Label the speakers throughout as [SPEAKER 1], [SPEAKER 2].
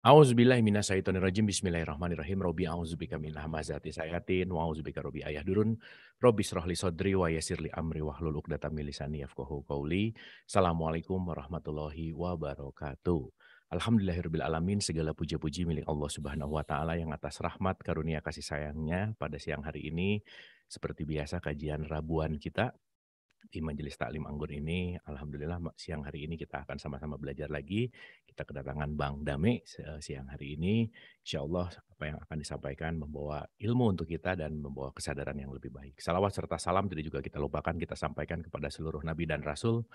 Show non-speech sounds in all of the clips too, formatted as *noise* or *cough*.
[SPEAKER 1] A'udzubillahi minasyaitonirrajim. Bismillahirrahmanirrahim. Rabbi a'udzubika min hamazati sayatin wa a'udzubika rabbi ayah durun. Rabbi sodri wa yasirli amri wa hlul uqdatam min lisani yafqahu qawli. Assalamualaikum warahmatullahi wabarakatuh. Alhamdulillahirabbil alamin segala puja-puji milik Allah Subhanahu wa taala yang atas rahmat karunia kasih sayangnya pada siang hari ini seperti biasa kajian Rabuan kita di Majelis Taklim Anggur ini. Alhamdulillah siang hari ini kita akan sama-sama belajar lagi. Kita kedatangan Bang Dame eh, siang hari ini. Insya Allah apa yang akan disampaikan membawa ilmu untuk kita dan membawa kesadaran yang lebih baik. Salawat serta salam tidak juga kita lupakan, kita sampaikan kepada seluruh Nabi dan Rasul.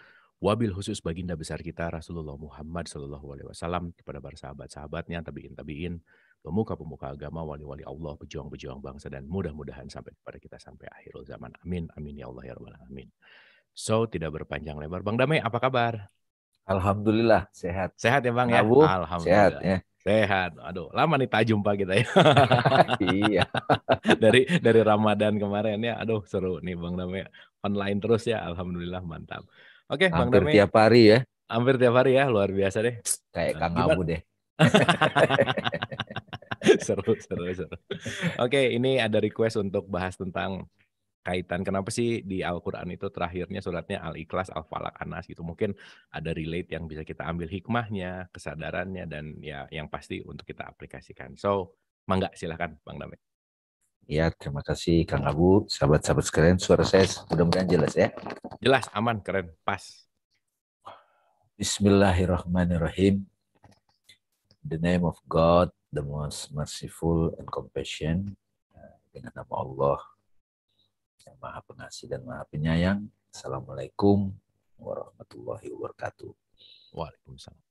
[SPEAKER 1] Wabil khusus baginda besar kita Rasulullah Muhammad SAW Wasallam kepada para sahabat-sahabatnya, tabiin tabiin, pemuka-pemuka agama, wali-wali Allah, pejuang-pejuang bangsa, dan mudah-mudahan sampai kepada kita sampai akhir zaman. Amin, amin ya Allah ya Rabbal Alamin. So, tidak berpanjang lebar. Bang Damai, apa kabar? Alhamdulillah, sehat. Sehat ya Bang ya? Abu, Alhamdulillah. Sehat ya. Sehat. Aduh, lama nih tak jumpa kita ya. *laughs* iya. *laughs* dari dari Ramadan kemarin ya. Aduh, seru nih Bang Damai. Ya. Online terus ya. Alhamdulillah, mantap. Oke, Bang Damai. Hampir tiap hari ya. Hampir tiap hari ya, luar biasa deh. Kayak Kang Abu deh. *laughs* *laughs* seru, seru, seru. Oke, ini ada request untuk bahas tentang kaitan kenapa sih di Al-Qur'an itu terakhirnya suratnya Al-Ikhlas, Al-Falaq, Anas gitu. Mungkin ada relate yang bisa kita ambil hikmahnya, kesadarannya dan ya yang pasti untuk kita aplikasikan. So, mangga silahkan Bang Damet.
[SPEAKER 2] Ya, terima kasih Kang Abu, sahabat-sahabat sekalian. Suara saya mudah-mudahan jelas ya.
[SPEAKER 1] Jelas, aman, keren, pas.
[SPEAKER 2] Bismillahirrahmanirrahim. the name of God, the most merciful and compassion eh, dengan nama Allah yang maha pengasih dan maha penyayang. Assalamualaikum warahmatullahi wabarakatuh. Waalaikumsalam.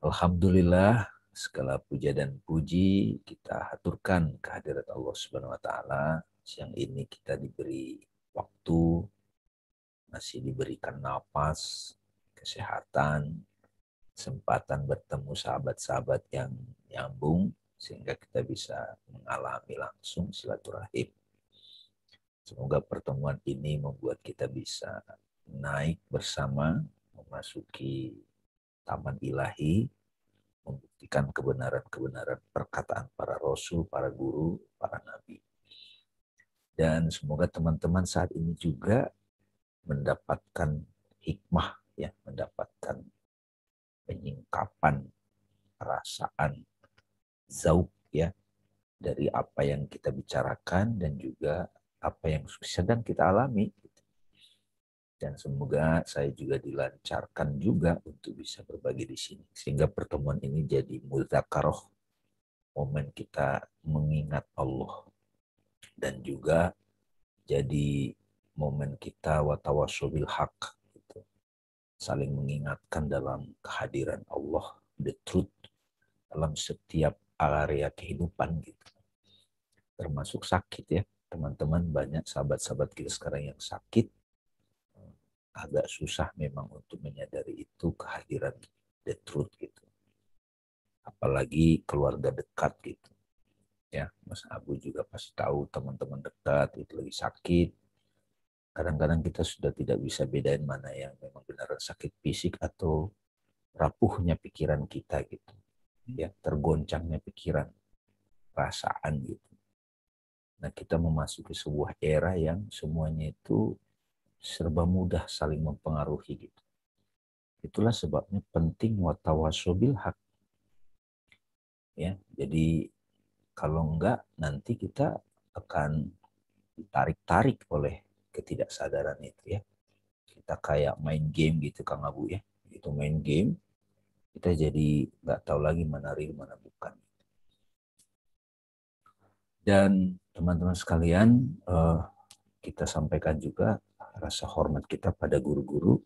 [SPEAKER 2] Alhamdulillah segala puja dan puji kita haturkan kehadirat Allah Subhanahu wa taala. Siang ini kita diberi waktu masih diberikan napas, kesehatan, kesempatan bertemu sahabat-sahabat yang nyambung sehingga kita bisa mengalami langsung silaturahim. Semoga pertemuan ini membuat kita bisa naik bersama memasuki taman ilahi, membuktikan kebenaran-kebenaran perkataan para rasul, para guru, para nabi. Dan semoga teman-teman saat ini juga mendapatkan hikmah ya, mendapatkan penyingkapan perasaan zauk ya dari apa yang kita bicarakan dan juga apa yang sedang kita alami. Gitu. Dan semoga saya juga dilancarkan juga untuk bisa berbagi di sini. Sehingga pertemuan ini jadi muzakarah Momen kita mengingat Allah. Dan juga jadi momen kita watawasubil hak saling mengingatkan dalam kehadiran Allah, the truth, dalam setiap area kehidupan gitu. Termasuk sakit ya, teman-teman banyak sahabat-sahabat kita sekarang yang sakit, agak susah memang untuk menyadari itu kehadiran the truth gitu. Apalagi keluarga dekat gitu. Ya, Mas Abu juga pasti tahu teman-teman dekat itu lagi sakit, kadang-kadang kita sudah tidak bisa bedain mana yang memang benar sakit fisik atau rapuhnya pikiran kita gitu ya tergoncangnya pikiran perasaan gitu nah kita memasuki sebuah era yang semuanya itu serba mudah saling mempengaruhi gitu itulah sebabnya penting watawasobil hak ya jadi kalau enggak nanti kita akan ditarik-tarik oleh ketidaksadaran itu ya. Kita kayak main game gitu Kang Abu ya. Itu main game, kita jadi nggak tahu lagi mana real, mana bukan. Dan teman-teman sekalian, eh, kita sampaikan juga rasa hormat kita pada guru-guru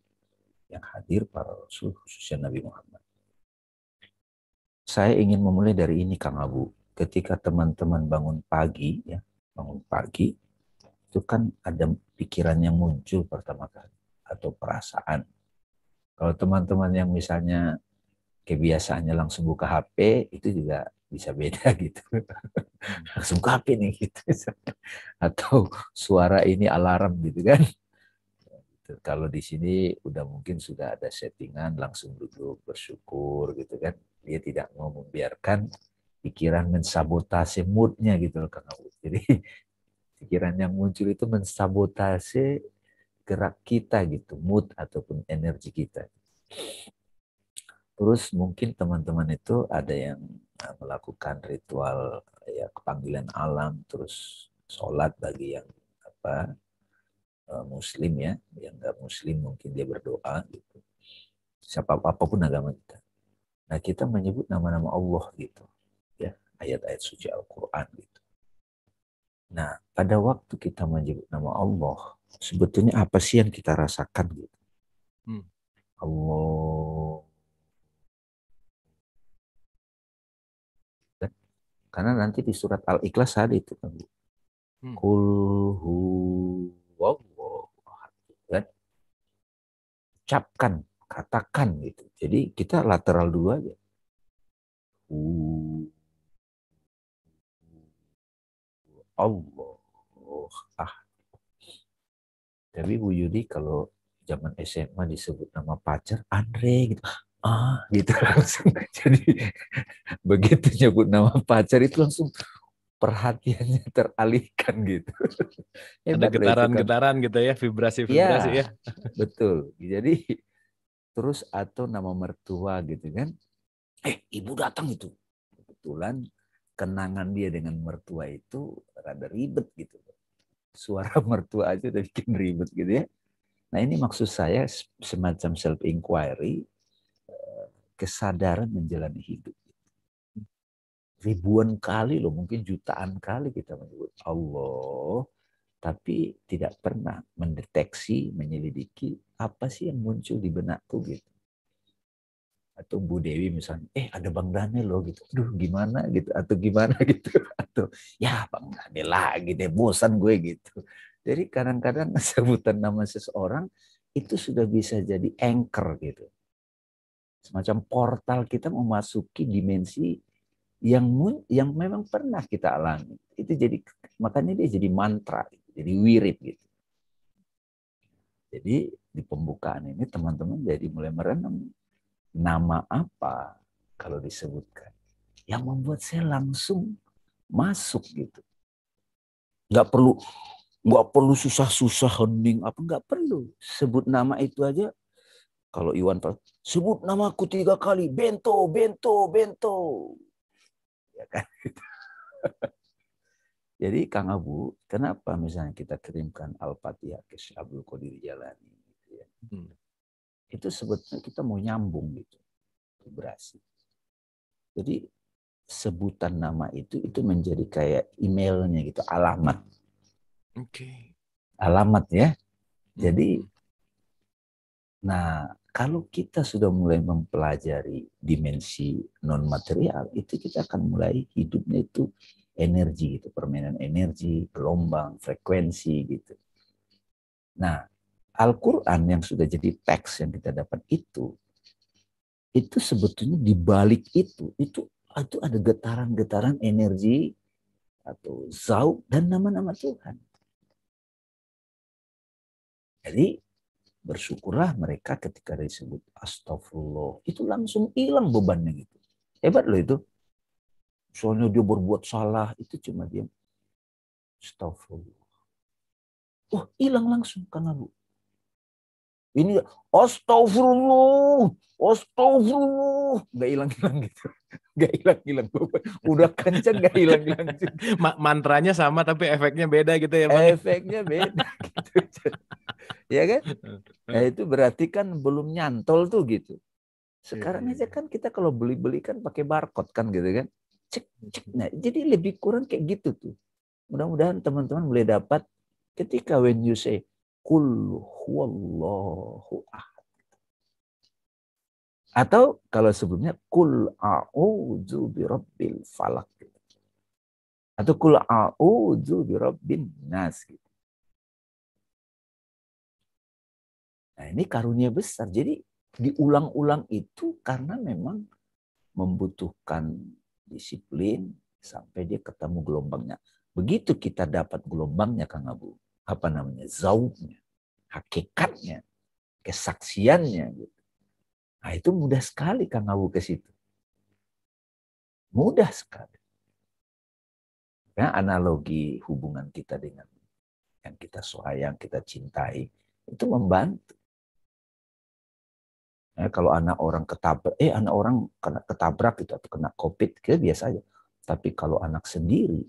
[SPEAKER 2] yang hadir para Rasul khususnya Nabi Muhammad. Saya ingin memulai dari ini Kang Abu. Ketika teman-teman bangun pagi, ya bangun pagi, itu kan ada pikiran yang muncul pertama kali atau perasaan. Kalau teman-teman yang misalnya kebiasaannya langsung buka HP itu juga bisa beda *laughs* gitu. langsung buka HP nih gitu. *laughs* Atau suara ini alarm gitu kan. Gitu. Kalau di sini udah mungkin sudah ada settingan langsung duduk bersyukur gitu kan. Dia tidak mau membiarkan pikiran mensabotase moodnya gitu loh Kang Abu. Jadi pikiran yang muncul itu mensabotase gerak kita gitu, mood ataupun energi kita. Terus mungkin teman-teman itu ada yang eh, melakukan ritual ya kepanggilan alam, terus sholat bagi yang apa eh, muslim ya, yang nggak muslim mungkin dia berdoa gitu. Siapa apapun agama kita. Nah kita menyebut nama-nama Allah gitu, ya ayat-ayat suci Al-Quran gitu. Nah, pada waktu kita menyebut nama Allah, sebetulnya apa sih yang kita rasakan gitu? Hmm. Allah.
[SPEAKER 3] Karena nanti di
[SPEAKER 2] surat Al-Ikhlas ada itu kan. Hmm. kan? Ucapkan, katakan gitu. Jadi
[SPEAKER 3] kita lateral dua aja. Uh.
[SPEAKER 2] Allah ah Tapi Bu Yudi kalau zaman SMA disebut nama pacar Andre gitu. Ah, gitu *laughs* langsung. Jadi *laughs* begitu nyebut nama pacar itu langsung perhatiannya teralihkan gitu. *laughs* Ada getaran-getaran gitu ya, vibrasi-vibrasi ya, ya. Betul. Jadi terus atau nama mertua gitu kan. Eh, ibu datang itu. Kebetulan kenangan dia dengan mertua itu rada ribet gitu. Suara *laughs* mertua aja udah bikin ribet gitu ya. Nah ini maksud saya semacam self inquiry, eh, kesadaran menjalani hidup. Ribuan kali loh, mungkin jutaan kali kita menyebut Allah, tapi tidak pernah mendeteksi, menyelidiki apa sih yang muncul di benakku gitu atau Bu Dewi misalnya, eh ada Bang Daniel loh gitu, aduh gimana gitu, atau gimana *laughs* gitu, atau ya Bang Daniel lagi deh, bosan gue gitu. Jadi kadang-kadang *laughs* sebutan nama seseorang itu sudah bisa jadi anchor gitu. Semacam portal kita memasuki dimensi yang yang memang pernah kita alami. Itu jadi makanya dia jadi mantra, jadi wirid gitu. Jadi di pembukaan ini teman-teman jadi mulai merenung nama apa kalau disebutkan yang membuat saya langsung masuk gitu. Nggak perlu nggak perlu susah-susah hening apa nggak perlu sebut nama itu aja kalau Iwan sebut namaku tiga kali bento bento bento ya kan *laughs* jadi Kang Abu kenapa misalnya kita kirimkan Al-Fatihah ke Syabul Abdul Qadir Jalani gitu ya. hmm itu sebetulnya kita mau nyambung gitu vibrasi. Jadi sebutan nama itu itu menjadi kayak emailnya gitu alamat. Oke. Okay. Alamat ya. Jadi, hmm. nah kalau kita sudah mulai mempelajari dimensi non material itu kita akan mulai hidupnya itu energi gitu permainan energi gelombang frekuensi gitu. Nah Al-Quran yang sudah jadi teks yang kita dapat itu, itu sebetulnya dibalik itu, itu itu ada getaran-getaran energi atau zauk dan nama-nama Tuhan. Jadi bersyukurlah mereka ketika disebut astagfirullah. Itu langsung hilang bebannya gitu. Hebat loh itu. Soalnya dia berbuat salah, itu cuma dia astagfirullah.
[SPEAKER 3] Oh, hilang langsung karena
[SPEAKER 2] ini astagfirullah astagfirullah
[SPEAKER 1] nggak hilang hilang gitu *laughs* nggak hilang hilang udah kenceng nggak hilang hilang Ma mantranya sama tapi efeknya beda gitu ya Pak. efeknya beda *laughs* gitu. ya kan nah, hmm. itu berarti kan belum nyantol tuh gitu sekarang
[SPEAKER 2] iya, iya, aja iya. kan kita kalau beli beli kan pakai barcode kan gitu kan cek cek hmm. nah jadi lebih kurang kayak gitu tuh mudah-mudahan teman-teman boleh dapat ketika when you say kul huwallahu ahad. Atau kalau sebelumnya kul a'udzu birabbil falak Atau kul a'udzu birabbin nas gitu. Nah, ini karunia besar. Jadi diulang-ulang itu karena memang membutuhkan disiplin sampai dia ketemu gelombangnya. Begitu kita dapat gelombangnya Kang Abu, apa namanya zauknya, hakikatnya, kesaksiannya. Gitu. Nah itu mudah sekali Kang Abu ke situ. Mudah sekali. Ya, analogi hubungan kita dengan yang kita sayang, kita cintai, itu membantu. Ya, kalau anak orang ketabrak, eh anak orang kena ketabrak gitu atau kena covid, kita biasa aja. Tapi kalau anak sendiri,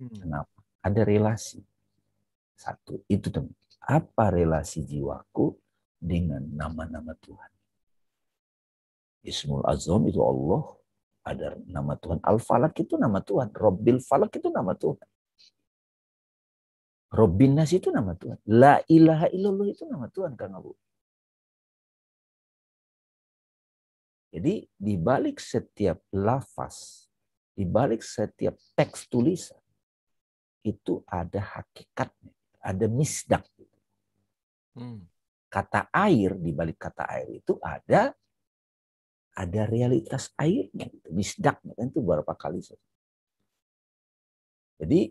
[SPEAKER 2] hmm. kenapa? Ada relasi. Satu, itu teman Apa relasi jiwaku dengan nama-nama Tuhan? Ismul Azam itu Allah, ada nama Tuhan. Al-Falak itu nama Tuhan. Robbil Falak itu nama Tuhan. Robin Nas itu nama Tuhan. La
[SPEAKER 3] ilaha illallah itu nama Tuhan, Kang Abu.
[SPEAKER 2] Jadi di balik setiap lafaz, di balik setiap teks tulisan, itu ada hakikatnya ada misdak. Hmm. Kata air di balik kata air itu ada ada realitas airnya, gitu. misdaknya kan itu berapa kali saja. Jadi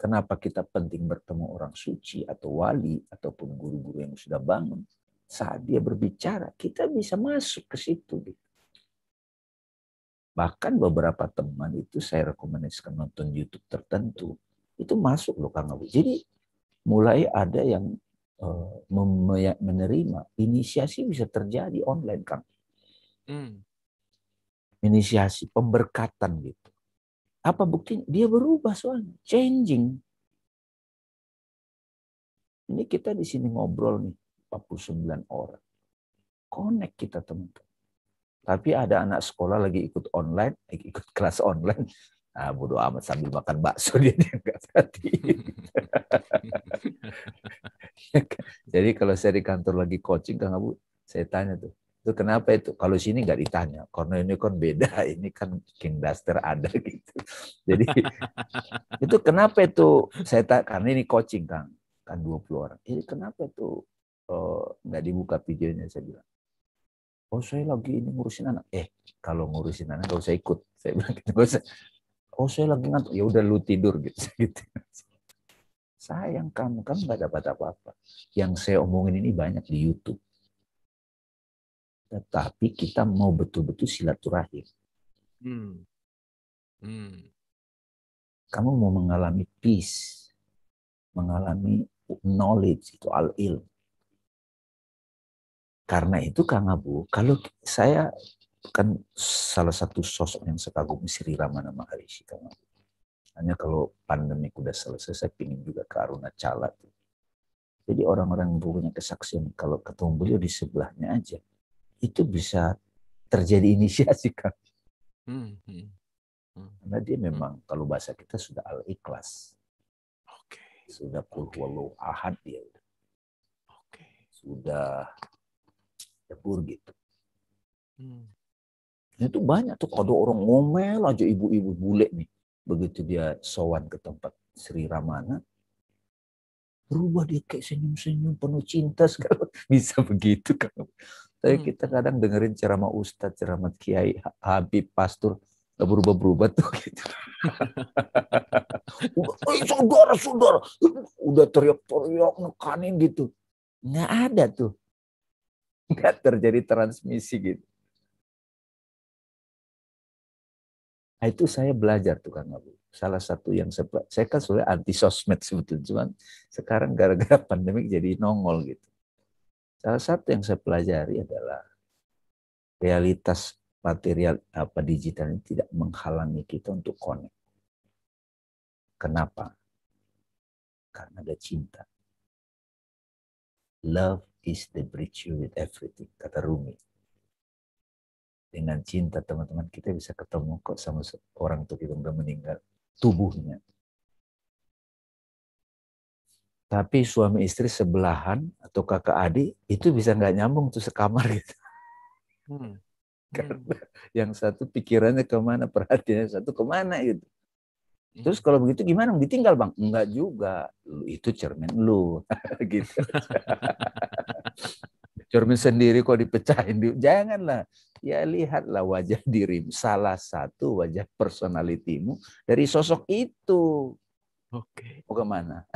[SPEAKER 2] kenapa kita penting bertemu orang suci atau wali ataupun guru-guru yang sudah bangun saat dia berbicara kita bisa masuk ke situ. Gitu. Bahkan beberapa teman itu saya rekomendasikan nonton YouTube tertentu. Itu masuk loh Kang Abu. Jadi mulai ada yang eh, menerima inisiasi bisa terjadi online kan hmm. inisiasi pemberkatan gitu apa buktinya
[SPEAKER 3] dia berubah soalnya changing ini
[SPEAKER 2] kita di sini ngobrol nih 49 orang connect kita teman-teman tapi ada anak sekolah lagi ikut online eh, ikut kelas online ah bodo amat sambil makan bakso *laughs* dia nggak *laughs* ya kan? Jadi kalau saya di kantor lagi coaching Kang Abu, saya tanya tuh, itu kenapa itu? Kalau sini nggak ditanya, karena ini kan beda, *laughs* ini kan King Duster ada gitu. Jadi itu kenapa itu? Saya tanya, karena ini coaching Kang, kan 20 orang. Ini kenapa itu eh, nggak oh, dibuka videonya saya bilang. Oh saya lagi ini ngurusin anak. Eh kalau ngurusin anak kalau usah ikut. Saya bilang gitu, gak oh saya lagi ngantuk ya udah lu tidur gitu *laughs* gitu sayang kamu kamu nggak dapat apa-apa yang saya omongin ini banyak di YouTube tetapi kita mau betul-betul silaturahim
[SPEAKER 4] hmm. Hmm.
[SPEAKER 2] kamu mau mengalami peace mengalami knowledge itu al ilm karena itu Kang Abu, kalau saya kan salah satu sosok yang saya kagumi Sri Ramana Maharishi kan. Hanya kalau pandemi udah selesai, saya pingin juga ke Aruna Cala. Jadi orang-orang yang punya kesaksian, kalau ketemu beliau di sebelahnya aja, itu bisa terjadi *laughs* inisiasi kan. Hmm, hmm, hmm. Karena dia memang, kalau bahasa kita sudah al-ikhlas. Sudah pulwalu ahad dia. Sudah debur gitu. Nah, itu banyak tuh ada orang ngomel aja ibu-ibu bule nih. Begitu dia sowan ke tempat Sri Ramana, berubah dia kayak senyum-senyum penuh cinta segala *laughs* bisa begitu kan? tapi hmm. kita kadang dengerin ceramah ustadz, ceramah kiai, habib, pastor, berubah-berubah tuh *laughs* gitu. *laughs* udah, eh, saudara, saudara, udah teriak-teriak nekanin gitu. Nggak ada tuh. Nggak terjadi transmisi gitu. Nah itu saya belajar tuh Kang Abu. Salah satu yang saya, saya kan sudah anti sosmed sebetulnya, cuman sekarang gara-gara *laughs* pandemik jadi nongol gitu. Salah satu yang saya pelajari adalah realitas material apa digital ini tidak menghalangi kita untuk connect. Kenapa? Karena ada cinta. Love is the bridge with everything, kata Rumi dengan cinta teman-teman kita bisa ketemu kok sama orang tuh kita udah meninggal tubuhnya tapi suami istri sebelahan atau kakak adik itu bisa nggak nyambung tuh sekamar gitu hmm. *laughs* karena yang satu pikirannya kemana perhatiannya satu kemana itu, hmm. Terus kalau begitu gimana? Ditinggal bang? Enggak juga. Lu itu cermin lu. *laughs* gitu. *laughs* cermin sendiri kok dipecahin. Janganlah ya lihatlah wajah dirimu, salah satu wajah personalitimu dari sosok itu. Oke. Okay. Bagaimana?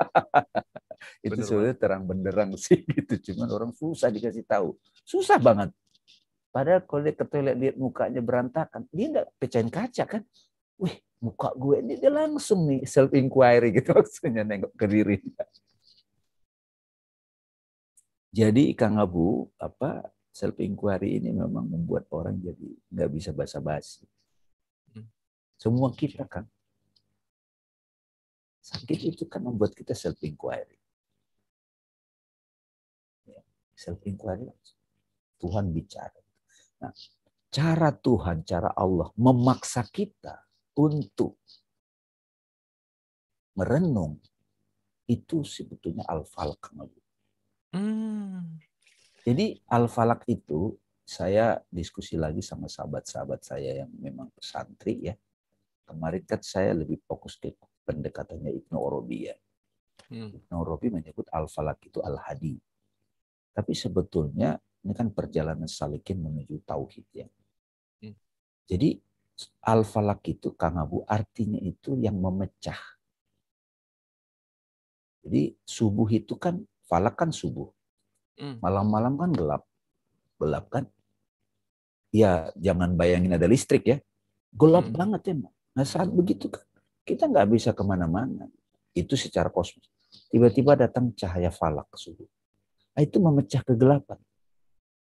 [SPEAKER 2] *laughs* itu sebenarnya terang benderang sih *laughs* gitu, cuman orang susah dikasih tahu, susah banget. Padahal kalau dia ke toilet lihat mukanya berantakan, dia nggak pecahin kaca kan? Wih, muka gue ini dia langsung nih self inquiry gitu *laughs* maksudnya nengok ke dirinya. Jadi Kang Abu apa self inquiry ini memang membuat orang jadi nggak bisa basa-basi. Hmm. Semua kita kan sakit itu kan membuat kita self inquiry. Self inquiry Tuhan bicara. Nah, cara Tuhan, cara Allah memaksa kita untuk merenung itu sebetulnya al-falq.
[SPEAKER 4] Hmm
[SPEAKER 2] jadi Al-Falak itu saya diskusi lagi sama sahabat-sahabat saya yang memang santri ya. Kemarin kan saya lebih fokus ke pendekatannya Ibnu Arabi ya. Hmm. Ibnu Arabi menyebut Al-Falak itu Al-Hadi. Tapi sebetulnya ini kan perjalanan salikin menuju tauhid ya. Hmm. Jadi Al-Falak itu Kang Abu artinya itu yang memecah. Jadi subuh itu kan falak kan subuh. Hmm. Malam-malam kan gelap. Gelap kan? Ya, jangan bayangin ada listrik ya. Gelap hmm. banget ya. Nah saat begitu kan, kita nggak bisa kemana-mana. Itu secara kosmos. Tiba-tiba datang cahaya falak subuh. Nah, itu memecah kegelapan.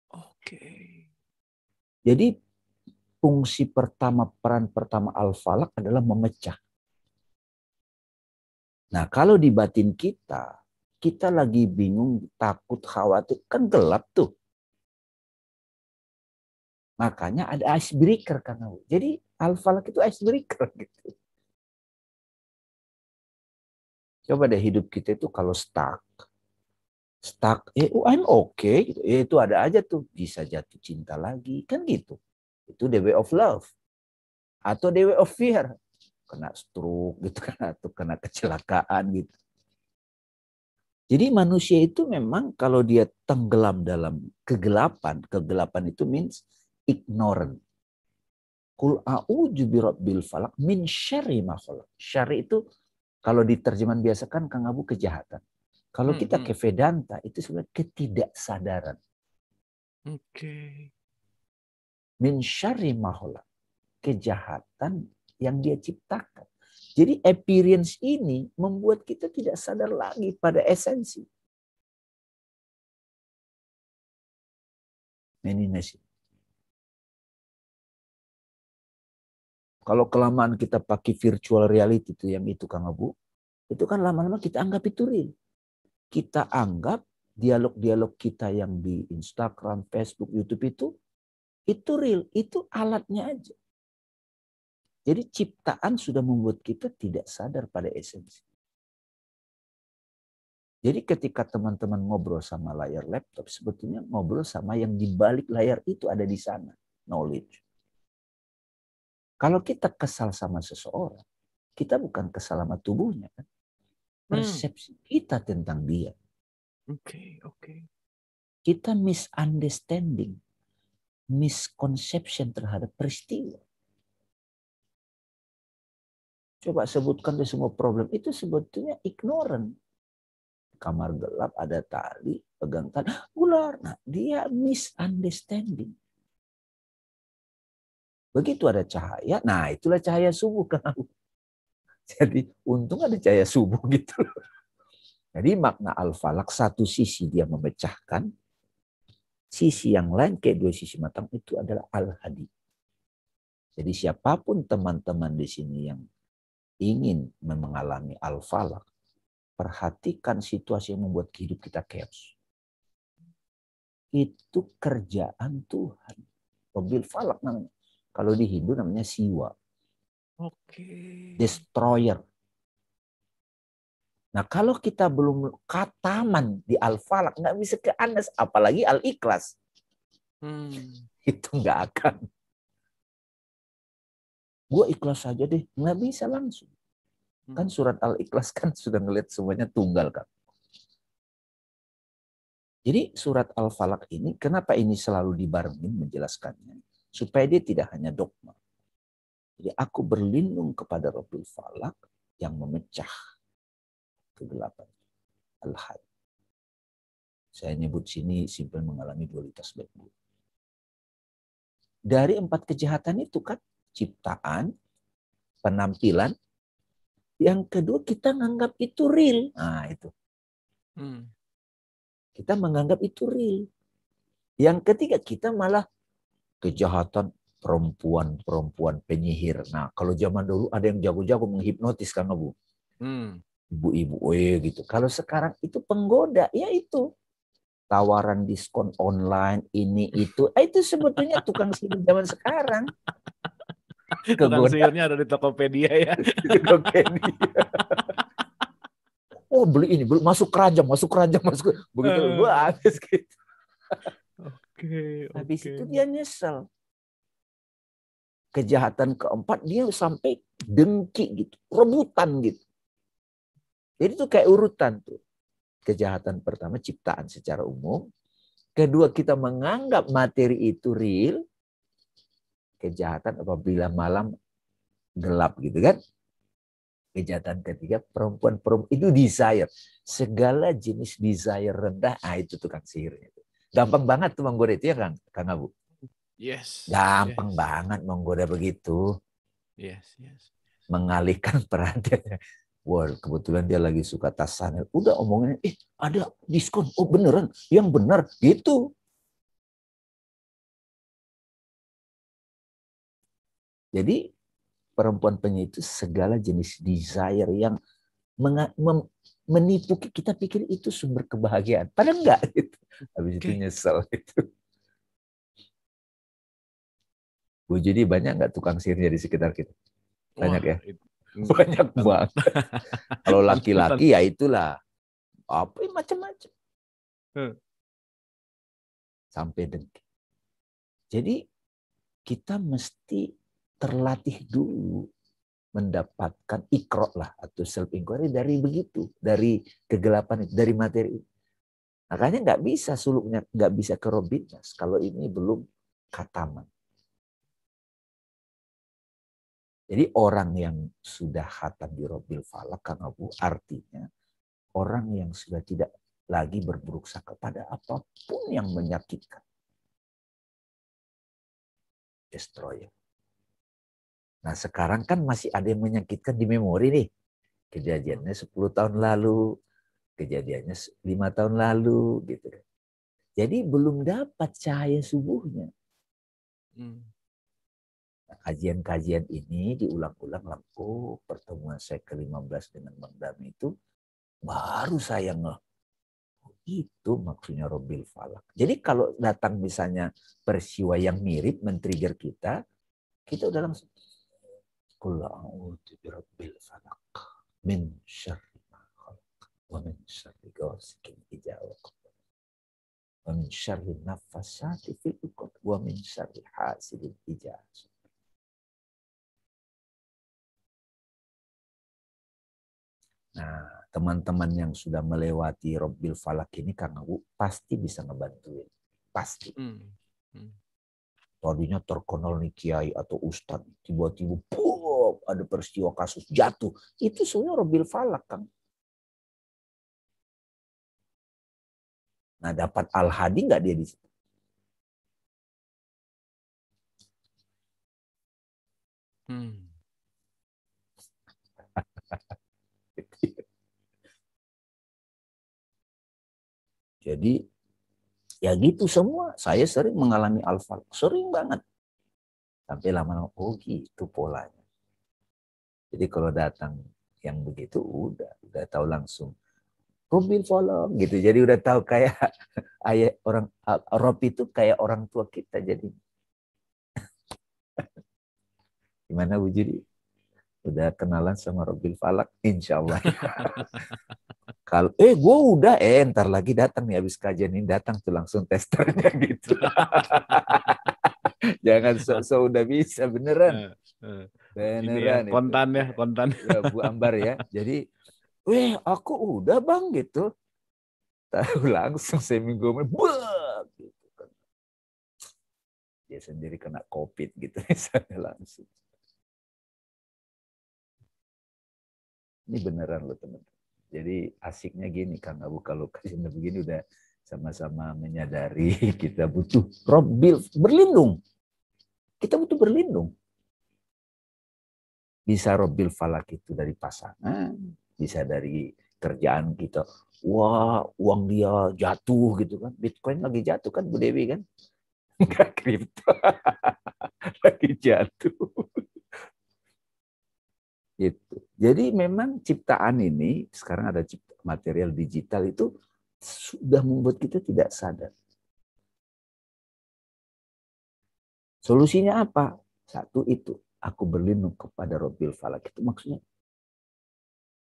[SPEAKER 2] Oke. Jadi fungsi pertama, peran pertama al-falak adalah memecah. Nah kalau di batin kita, kita lagi bingung, takut, khawatir, kan gelap tuh. Makanya
[SPEAKER 3] ada icebreaker karena
[SPEAKER 2] jadi al-falak itu icebreaker gitu. Coba deh hidup kita itu kalau stuck, stuck, eh oh, I'm okay, gitu. eh, itu ada aja tuh bisa jatuh cinta lagi kan gitu. Itu the way of love atau the way of fear kena stroke gitu kan atau kena kecelakaan gitu jadi manusia itu memang kalau dia tenggelam dalam kegelapan, kegelapan itu means ignorant. Kul a'udzu birabbil falak min syarri ma khalaq. Syarri itu kalau diterjemahan kan Kang Abu kejahatan. Kalau hmm, kita hmm. ke Vedanta itu sebenarnya ketidaksadaran.
[SPEAKER 4] Oke. Okay.
[SPEAKER 2] Min syarri ma khalaq. Kejahatan yang dia ciptakan. Jadi experience ini membuat kita tidak sadar lagi pada esensi.
[SPEAKER 4] Ini nasi.
[SPEAKER 3] Kalau kelamaan kita pakai
[SPEAKER 2] virtual reality itu yang itu Kang Abu, itu kan lama-lama kita anggap itu real. Kita anggap dialog-dialog kita yang di Instagram, Facebook, YouTube itu itu real, itu alatnya aja. Jadi ciptaan sudah membuat kita tidak sadar pada esensi. Jadi ketika teman-teman ngobrol sama layar laptop, sebetulnya ngobrol sama yang di balik layar itu ada di sana, knowledge. Kalau kita kesal sama seseorang, kita bukan kesal sama tubuhnya kan. Hmm. Persepsi hmm. kita tentang dia. Oke, okay, oke. Okay. Kita misunderstanding,
[SPEAKER 3] misconception terhadap peristiwa.
[SPEAKER 2] Coba sebutkan di semua problem itu sebetulnya ignorant Kamar gelap ada tali, pegang tali, ular. Nah, dia misunderstanding. Begitu ada cahaya, nah itulah cahaya subuh *laughs* kan Jadi untung ada cahaya subuh *laughs* gitu. Jadi makna al-falak satu sisi dia memecahkan, sisi yang lain kayak dua sisi matang itu adalah al-hadi. Jadi siapapun teman-teman di sini yang ingin mengalami al-falak, perhatikan situasi yang membuat hidup kita chaos. Itu kerjaan Tuhan. Mobil falak namanya. Kalau di Hindu namanya siwa.
[SPEAKER 3] Oke.
[SPEAKER 2] Destroyer. Nah kalau kita belum kataman di al-falak, nggak bisa ke anas, apalagi al-ikhlas. Hmm. *laughs* Itu nggak akan gue ikhlas saja deh nggak bisa langsung hmm. kan surat al ikhlas kan *laughs* sudah ngelihat semuanya tunggal kan jadi surat al falak ini kenapa ini selalu dibarengin menjelaskannya supaya dia tidak hanya dogma jadi aku berlindung kepada Rabbul Falak yang memecah kegelapan al hayy saya nyebut sini simple mengalami dualitas baik buruk. Dari empat kejahatan itu kan ciptaan, penampilan. Yang kedua kita menganggap itu real. Nah, itu. Hmm. Kita menganggap itu real. Yang ketiga kita malah kejahatan perempuan-perempuan penyihir. Nah, kalau zaman dulu ada yang jago-jago menghipnotis kan, Bu. Hmm. Ibu-ibu, eh gitu. Kalau sekarang itu penggoda, ya itu tawaran diskon online ini itu eh, itu sebetulnya tukang sihir zaman sekarang *laughs* Tukang
[SPEAKER 1] sihirnya ada di Tokopedia
[SPEAKER 2] ya.
[SPEAKER 4] *laughs* Tokopedia.
[SPEAKER 2] oh beli ini, beli, masuk keranjang, masuk keranjang, masuk begitu uh. Eh. gue habis gitu. Oke. Okay, habis okay. itu dia nyesel. Kejahatan keempat dia sampai dengki gitu, rebutan gitu. Jadi itu kayak urutan tuh. Kejahatan pertama ciptaan secara umum, Kedua, kita menganggap materi itu real kejahatan apabila malam gelap gitu kan. Kejahatan ketiga perempuan-perempuan itu desire. Segala jenis desire rendah, ah itu tukang sihirnya. Gampang banget tuh menggoda itu ya kan Kang Abu. Yes. Gampang yes. banget menggoda begitu.
[SPEAKER 1] Yes, yes.
[SPEAKER 2] Mengalihkan *laughs* perhatian Wah, kebetulan dia lagi suka tas Udah omongin, eh ada diskon. Oh beneran, yang benar gitu. Jadi perempuan penyu itu segala jenis desire yang menipu kita pikir itu sumber kebahagiaan. Padahal enggak *laughs* gitu. Habis itu nyesel itu. Bu Judi banyak nggak tukang sihirnya di sekitar kita? Banyak Wah, ya? *laughs* Banyak banget. *laughs* Kalau laki-laki ya itulah. Apa ya,
[SPEAKER 3] macam-macam. Sampai dengki.
[SPEAKER 2] Jadi kita mesti terlatih dulu mendapatkan ikro lah atau self inquiry dari begitu dari kegelapan itu dari materi makanya nggak bisa suluknya nggak bisa ke kalau ini belum
[SPEAKER 3] kataman jadi orang yang
[SPEAKER 2] sudah khatam di Robil Falak kan Abu artinya orang yang sudah tidak lagi berburuk sangka pada apapun yang menyakitkan. Destroyer. Nah sekarang kan masih ada yang menyakitkan di memori nih. Kejadiannya 10 tahun lalu, kejadiannya lima tahun lalu gitu. Kan. Jadi belum dapat cahaya subuhnya. kajian hmm. nah, kajian-kajian ini diulang-ulang oh pertemuan saya ke-15 dengan Bang Dami itu baru saya ngeh. Oh, itu maksudnya Robil Falak. Jadi kalau datang misalnya peristiwa yang mirip men-trigger kita, kita udah langsung Qul a'udzu birabbil falaq min syarri ma khalaq wa min syarri ghasikin idza waqab wa min syarri nafasati fil 'uqad wa min
[SPEAKER 3] syarri hasidin idza
[SPEAKER 2] Nah, teman-teman yang sudah melewati Robil Falak ini Kang Abu pasti bisa ngebantuin.
[SPEAKER 4] Pasti. Hmm. Hmm.
[SPEAKER 2] Tadinya terkenal nih kiai atau ustadz, tiba-tiba ada peristiwa kasus jatuh. Itu sebenarnya Robil Falak, Kang.
[SPEAKER 3] Nah, dapat Al-Hadi nggak dia di situ?
[SPEAKER 4] Hmm. *laughs*
[SPEAKER 2] Jadi ya gitu semua. Saya sering mengalami al-falak, sering banget. Sampai lama-lama, oh gitu polanya. Jadi kalau datang yang begitu udah udah tahu langsung Robil follow gitu. Jadi udah tahu kayak *laughs* ayah orang Arab itu kayak orang tua kita jadi. *laughs* Gimana Bu Judi? Udah kenalan sama Robil Falak, insya Allah. *laughs* Kalau eh gue udah eh ntar lagi datang nih abis kajian ini datang tuh langsung testernya gitu. Jangan so, so udah bisa beneran. Eh, eh. Gitu ya, beneran. Ya, kontan ya, kontan. Ya, Bu Ambar ya. Jadi, weh aku udah bang gitu. Tahu *laughs* langsung seminggu
[SPEAKER 4] buat gitu kan.
[SPEAKER 3] Dia sendiri kena covid gitu *laughs* misalnya langsung.
[SPEAKER 2] Ini beneran loh teman-teman. Jadi asiknya gini Kang Abu kalau kasihnya begini udah sama-sama menyadari *laughs* kita butuh Rob berlindung. Kita butuh berlindung. Bisa Robil Falak itu dari pasangan, bisa dari kerjaan kita. Wah, uang dia jatuh gitu kan. Bitcoin lagi jatuh kan Bu Dewi kan? Enggak *laughs* kripto. *laughs* lagi jatuh. *laughs* Gitu. Jadi memang ciptaan ini sekarang ada cipta, material digital itu sudah membuat kita tidak sadar. Solusinya apa? Satu itu aku berlindung kepada Robil Falak. Itu maksudnya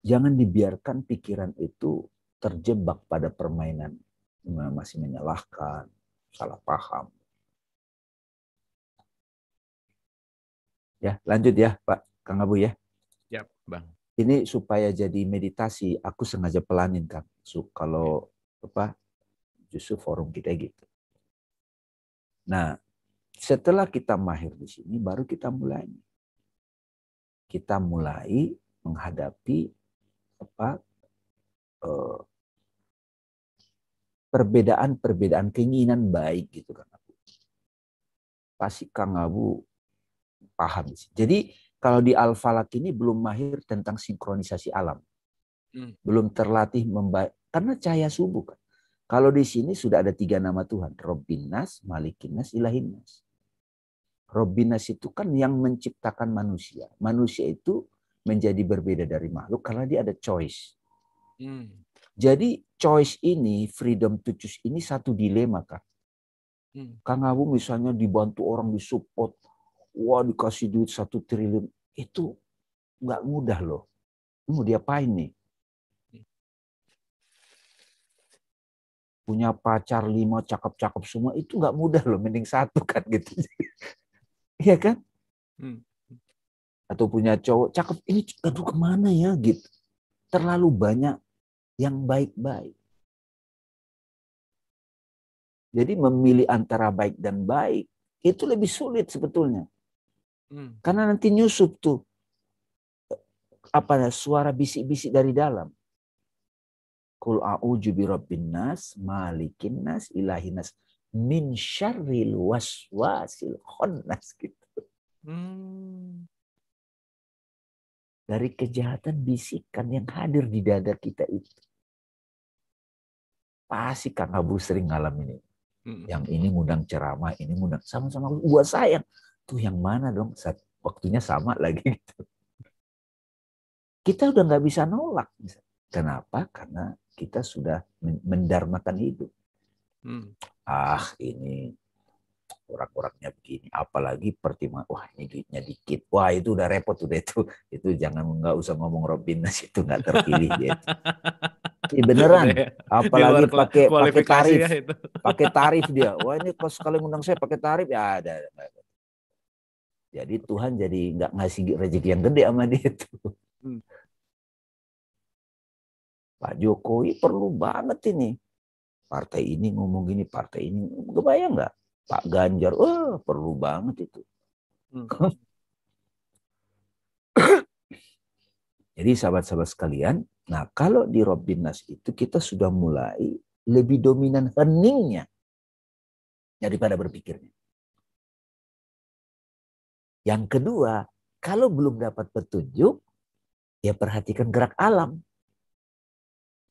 [SPEAKER 2] jangan dibiarkan pikiran itu terjebak pada permainan masih menyalahkan, salah paham. Ya, lanjut ya, Pak Kang Abu ya. Ya, Bang. Ini supaya jadi meditasi, aku sengaja pelanin Kang. So, kalau apa justru forum kita gitu. Nah, setelah kita mahir di sini baru kita mulai kita mulai menghadapi apa perbedaan eh, perbedaan-perbedaan keinginan baik gitu kan aku. Pasti Kang Abu paham sih. Jadi kalau di Al-Falak ini belum mahir tentang sinkronisasi alam. Hmm. Belum terlatih membaik karena cahaya subuh kan. Kalau di sini sudah ada tiga nama Tuhan, Robbinas, Malikinas, Ilahinas. Robinas itu kan yang menciptakan manusia. Manusia itu menjadi berbeda dari makhluk karena dia ada choice. Hmm. Jadi choice ini, freedom to choose ini satu dilema kan. Hmm. Kang Abu misalnya dibantu orang disupport, wah dikasih duit satu triliun, itu nggak mudah loh. Mau diapain nih? punya pacar lima cakep-cakep semua itu nggak mudah loh mending satu kan gitu *laughs* Iya kan? Hmm. Atau punya cowok cakep, ini aduh kemana ya gitu. Terlalu banyak yang baik-baik. Jadi memilih antara baik dan baik itu lebih sulit sebetulnya. Hmm. Karena nanti nyusup tuh apa suara bisik-bisik dari dalam. Kul a'udzu birabbin nas, malikin nas, ilahin nas min syarril waswasil khannas gitu.
[SPEAKER 4] Hmm.
[SPEAKER 2] Dari kejahatan bisikan yang hadir di dada kita itu. Pasti Kang Abu sering ngalamin ini. Hmm. Yang ini ngundang ceramah, ini ngundang sama-sama gua sayang. Tuh yang mana dong? Saat waktunya sama lagi *laughs* gitu. Kita udah nggak bisa nolak. Kenapa? Karena kita sudah mendarmakan hidup Hmm. Ah, ini kurang-kurangnya begini. Apalagi pertimbangan, wah ini duitnya dikit. Wah itu udah repot udah itu. *laughs* Itu jangan nggak usah ngomong Robin *laughs* itu nggak terpilih dia. Itu. beneran. Iya. Apalagi pakai pakai ya tarif, *laughs* pakai tarif dia. Wah ini kalau sekali ngundang saya pakai tarif ya ada. Jadi Tuhan jadi nggak ngasih rezeki yang gede sama dia itu. Hmm. Pak Jokowi perlu banget ini Partai ini ngomong gini, partai ini. Kebayang nggak? Pak Ganjar, oh, perlu banget itu. Hmm. *coughs* Jadi sahabat-sahabat sekalian, nah kalau di Robinas itu kita sudah mulai lebih dominan heningnya
[SPEAKER 4] daripada berpikirnya.
[SPEAKER 3] Yang kedua, kalau belum dapat petunjuk,
[SPEAKER 2] ya perhatikan gerak alam.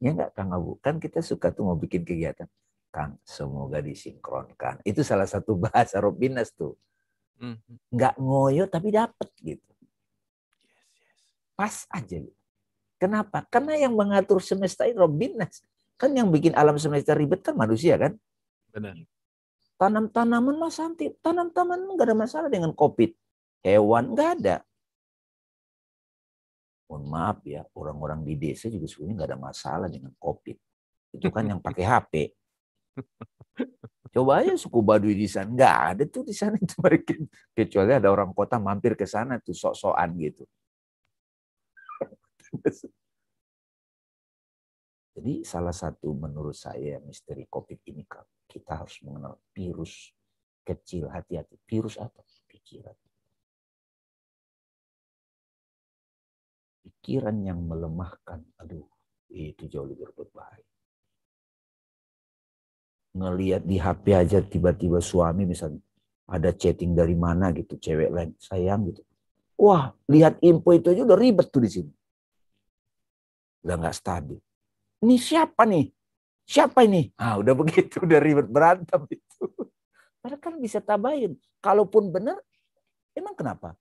[SPEAKER 2] Ya enggak Kang Abu? Kan kita suka tuh mau bikin kegiatan. Kang, semoga disinkronkan. Itu salah satu *laughs* bahasa Robinas tuh. Hmm. Enggak ngoyo tapi dapet gitu. Pas aja Kenapa? Karena yang mengatur semesta ini Robinas. Kan yang bikin alam semesta ribet kan manusia kan? Benar. Tanam-tanaman mas Santi, tanam-tanaman enggak ada masalah dengan COVID. Hewan enggak ada mohon maaf ya, orang-orang di desa juga sebenarnya nggak ada masalah dengan COVID. Itu kan yang pakai HP. Coba aja suku Baduy di sana. Nggak ada tuh di sana. Itu mereka. Kecuali ada orang kota mampir ke sana tuh sok-sokan gitu. Jadi salah satu menurut saya misteri COVID ini kita harus mengenal virus kecil hati-hati.
[SPEAKER 3] Virus apa? Pikiran.
[SPEAKER 2] pikiran yang melemahkan, aduh, itu jauh lebih berbahaya. Ngeliat di HP aja tiba-tiba suami misalnya ada chatting dari mana gitu, cewek lain, sayang gitu. Wah, lihat info itu aja udah ribet tuh di sini. Udah nggak stabil. Ini siapa nih? Siapa ini? Ah, udah begitu, udah ribet berantem itu. Padahal kan bisa tabayun. Kalaupun benar, emang kenapa?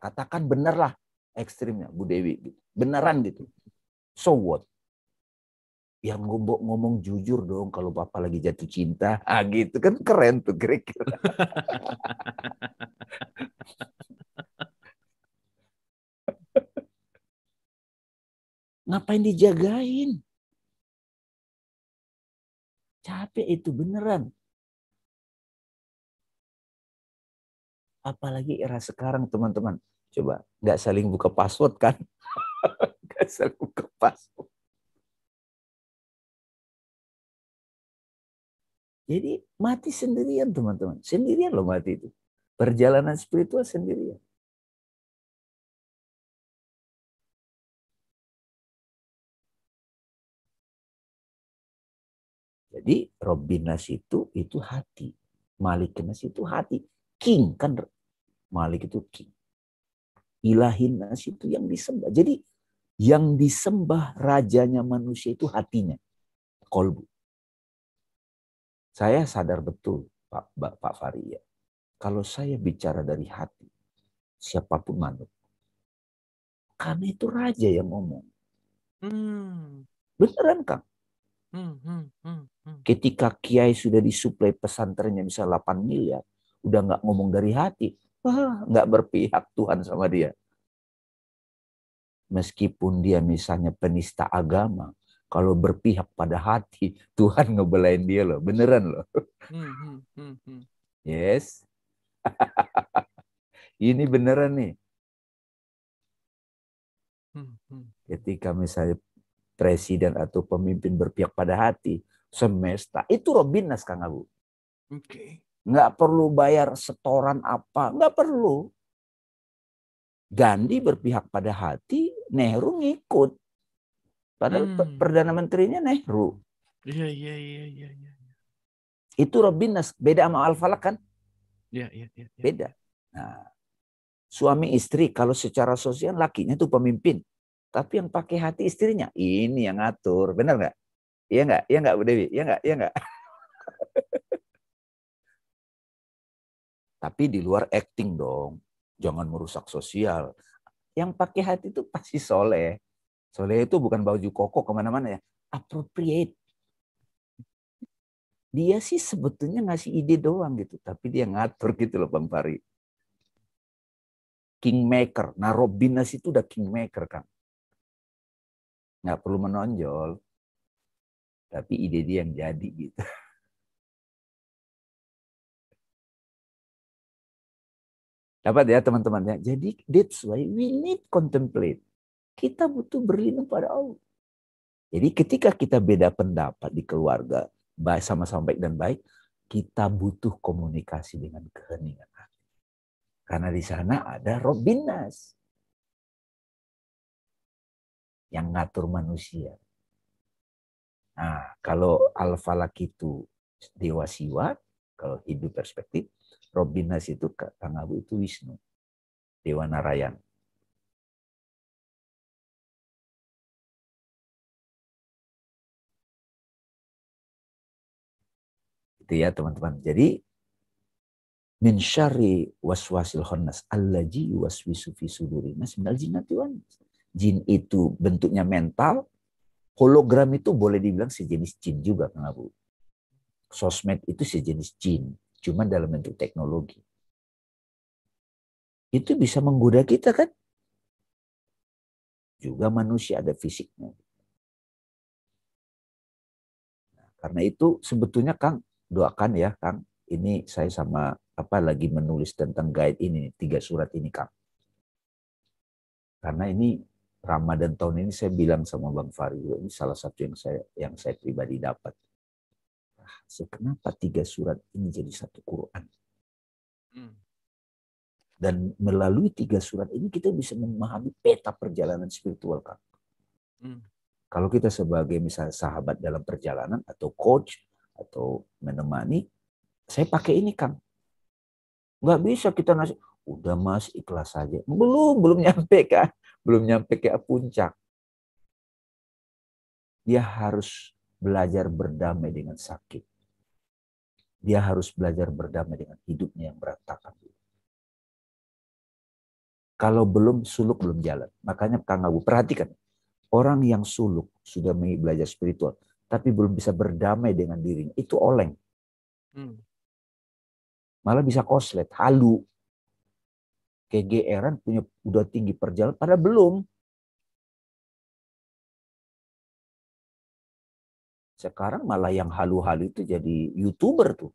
[SPEAKER 2] Katakan benar lah ekstrimnya Bu Dewi gitu. beneran gitu so what yang ngomong, ngomong jujur dong kalau bapak lagi jatuh cinta ah gitu kan keren tuh kira
[SPEAKER 3] *laughs* ngapain dijagain capek itu beneran
[SPEAKER 2] apalagi era sekarang teman-teman Coba, nggak saling buka password kan?
[SPEAKER 3] *laughs* nggak saling buka password. Jadi mati sendirian teman-teman. Sendirian loh mati itu. Perjalanan spiritual sendirian.
[SPEAKER 2] Jadi Robinas itu itu hati. Malikinas itu hati. King kan. Malik itu king ilahin nas itu yang disembah. Jadi yang disembah rajanya manusia itu hatinya, kolbu. Saya sadar betul Pak, Pak ya. kalau saya bicara dari hati, siapapun manut.
[SPEAKER 4] Karena itu raja yang ngomong. Hmm. Beneran Kang. Hmm, hmm, hmm, hmm.
[SPEAKER 2] Ketika Kiai sudah disuplai pesantrennya misalnya 8 miliar, udah nggak ngomong dari hati,
[SPEAKER 4] nggak
[SPEAKER 2] berpihak Tuhan sama dia. Meskipun dia misalnya penista agama, kalau berpihak pada hati, Tuhan ngebelain dia loh, beneran loh. Hmm, hmm, hmm, yes. *laughs* Ini beneran nih. Ketika misalnya presiden atau pemimpin berpihak pada hati, semesta itu Robinas Kang Abu. Oke. Okay. Nggak perlu bayar setoran apa, nggak perlu. Gandhi berpihak pada hati, Nehru ngikut. Padahal hmm. perdana menterinya Nehru.
[SPEAKER 4] Iya, iya, iya, iya. Ya.
[SPEAKER 2] Itu Robinas, beda sama Al-Falak kan?
[SPEAKER 4] Iya, iya, iya. Ya.
[SPEAKER 2] Beda. Nah, suami istri kalau secara sosial lakinya itu pemimpin, tapi yang pakai hati istrinya ini yang ngatur, benar nggak? Iya nggak? Iya nggak Bu Dewi? Iya nggak? Iya nggak? Tapi di luar acting dong. Jangan merusak sosial. Yang pakai hati itu pasti soleh. Soleh itu bukan baju koko kemana-mana ya. Appropriate. Dia sih sebetulnya ngasih ide doang gitu. Tapi dia ngatur gitu loh Bang Pari. Kingmaker. Nah Robinas itu udah kingmaker kan. Nggak perlu menonjol.
[SPEAKER 3] Tapi ide dia yang jadi gitu. Dapat ya teman-teman ya. Jadi that's why we need
[SPEAKER 2] contemplate. Kita butuh berlindung pada Allah. Jadi ketika kita beda pendapat di keluarga, baik sama-sama baik dan baik, kita butuh komunikasi dengan keheningan Karena di sana ada Robinas
[SPEAKER 3] yang ngatur manusia.
[SPEAKER 2] Nah, kalau al alfalak itu dewa siwa, kalau Hindu perspektif, Robinas itu Kangabu itu Wisnu, Dewa Narayan.
[SPEAKER 3] Itu ya teman-teman. Jadi
[SPEAKER 2] min syarri waswasil khannas allaji waswisu fi sudurinas minal jinnati wan jin itu bentuknya mental hologram itu boleh dibilang sejenis jin juga Abu. sosmed itu sejenis jin cuma dalam bentuk teknologi. Itu bisa menggoda kita kan?
[SPEAKER 3] Juga manusia ada fisiknya.
[SPEAKER 2] Nah, karena itu sebetulnya Kang doakan ya Kang, ini saya sama apa lagi menulis tentang guide ini tiga surat ini Kang. Karena ini Ramadan tahun ini saya bilang sama Bang Fahri ini salah satu yang saya yang saya pribadi dapat rahasia. Kenapa tiga surat ini jadi satu Quran? Hmm. Dan melalui tiga surat ini kita bisa memahami peta perjalanan spiritual kan. Kalau kita sebagai misalnya sahabat dalam perjalanan atau coach atau menemani, saya pakai ini kang. Nggak bisa kita ngasih udah mas ikhlas saja. Belum, belum nyampe kan. Belum nyampe ke puncak. Dia harus belajar berdamai dengan sakit. Dia harus belajar berdamai dengan hidupnya yang berantakan. Kalau belum suluk belum jalan. Makanya Kang Abu perhatikan. Orang yang suluk sudah belajar spiritual tapi belum bisa berdamai dengan dirinya, itu oleng. Hmm. Malah bisa koslet, halu. Kegeeran punya udah tinggi perjalanan padahal belum. Sekarang malah yang halu-halu itu jadi youtuber tuh.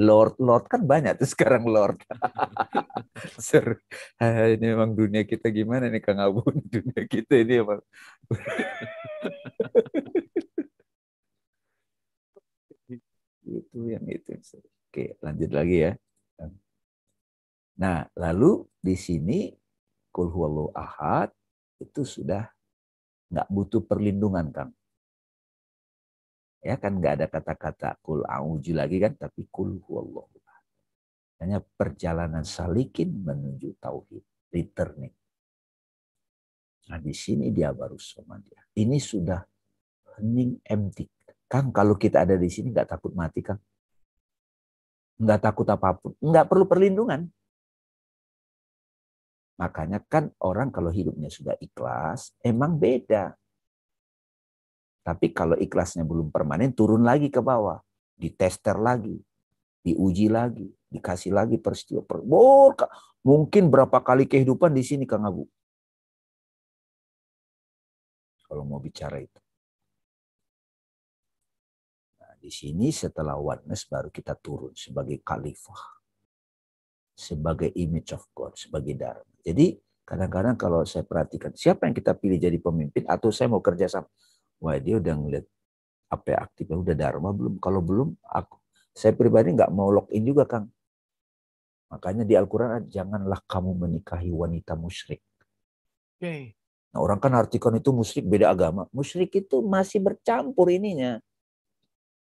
[SPEAKER 2] Lord Lord kan banyak tuh sekarang Lord. *laughs* Seru. Ah, ini memang dunia kita gimana nih Kang Abun? *laughs* Dunia kita ini emang.
[SPEAKER 4] *laughs*
[SPEAKER 2] itu yang itu. Oke, lanjut lagi ya. Nah, lalu di sini kulhuwalo ahad itu sudah nggak butuh perlindungan Kang. Ya kan nggak ada kata-kata kul auju lagi kan, tapi kul huwallahu Hanya perjalanan salikin menuju tauhid, returning. Nah di sini dia baru dia. Ini sudah hening empty. Kang kalau kita ada di sini nggak takut mati Kang. Nggak takut apapun. Nggak perlu perlindungan. Makanya kan orang kalau hidupnya sudah ikhlas, emang beda. Tapi kalau ikhlasnya belum permanen, turun lagi ke bawah. Ditester lagi, diuji lagi, dikasih lagi peristiwa. Per oh, mungkin berapa kali kehidupan di sini, Kang Abu. Kalau mau bicara itu. Nah, di sini setelah oneness baru kita turun sebagai khalifah. Sebagai image of God, sebagai darah. Jadi kadang-kadang kalau saya perhatikan siapa yang kita pilih jadi pemimpin atau saya mau kerja sama, wah dia udah ngeliat apa ya, aktifnya udah dharma belum? Kalau belum, aku saya pribadi nggak mau login juga Kang. Makanya di Al-Quran janganlah kamu menikahi wanita musyrik. Okay. Nah orang kan artikan itu musyrik beda agama. Musyrik itu masih bercampur ininya.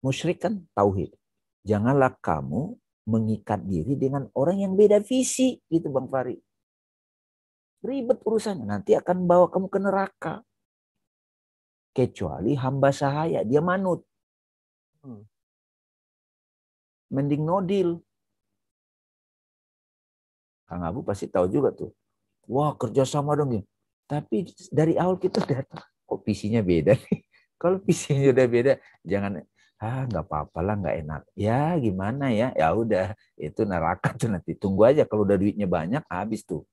[SPEAKER 2] Musyrik kan tauhid. Janganlah kamu mengikat diri dengan orang yang beda visi gitu Bang Fari ribet urusannya nanti akan bawa kamu ke neraka
[SPEAKER 3] kecuali hamba sahaya dia manut
[SPEAKER 4] hmm.
[SPEAKER 2] mending no Kang Abu pasti tahu juga tuh wah kerja sama dong ya tapi dari awal kita udah kok visinya beda nih *laughs* kalau visinya udah beda jangan ah nggak apa-apa lah nggak enak ya gimana ya ya udah itu neraka tuh nanti tunggu aja kalau udah duitnya banyak habis tuh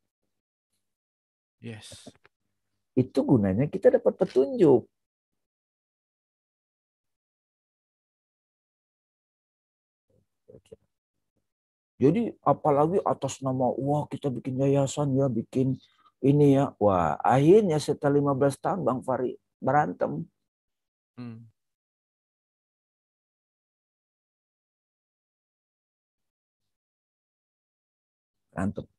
[SPEAKER 2] Yes. Itu gunanya kita dapat petunjuk. Jadi apalagi atas nama wah kita bikin yayasan ya, bikin ini ya. Wah, akhirnya setelah 15 tahun Bang Fari berantem. Hmm. Berantem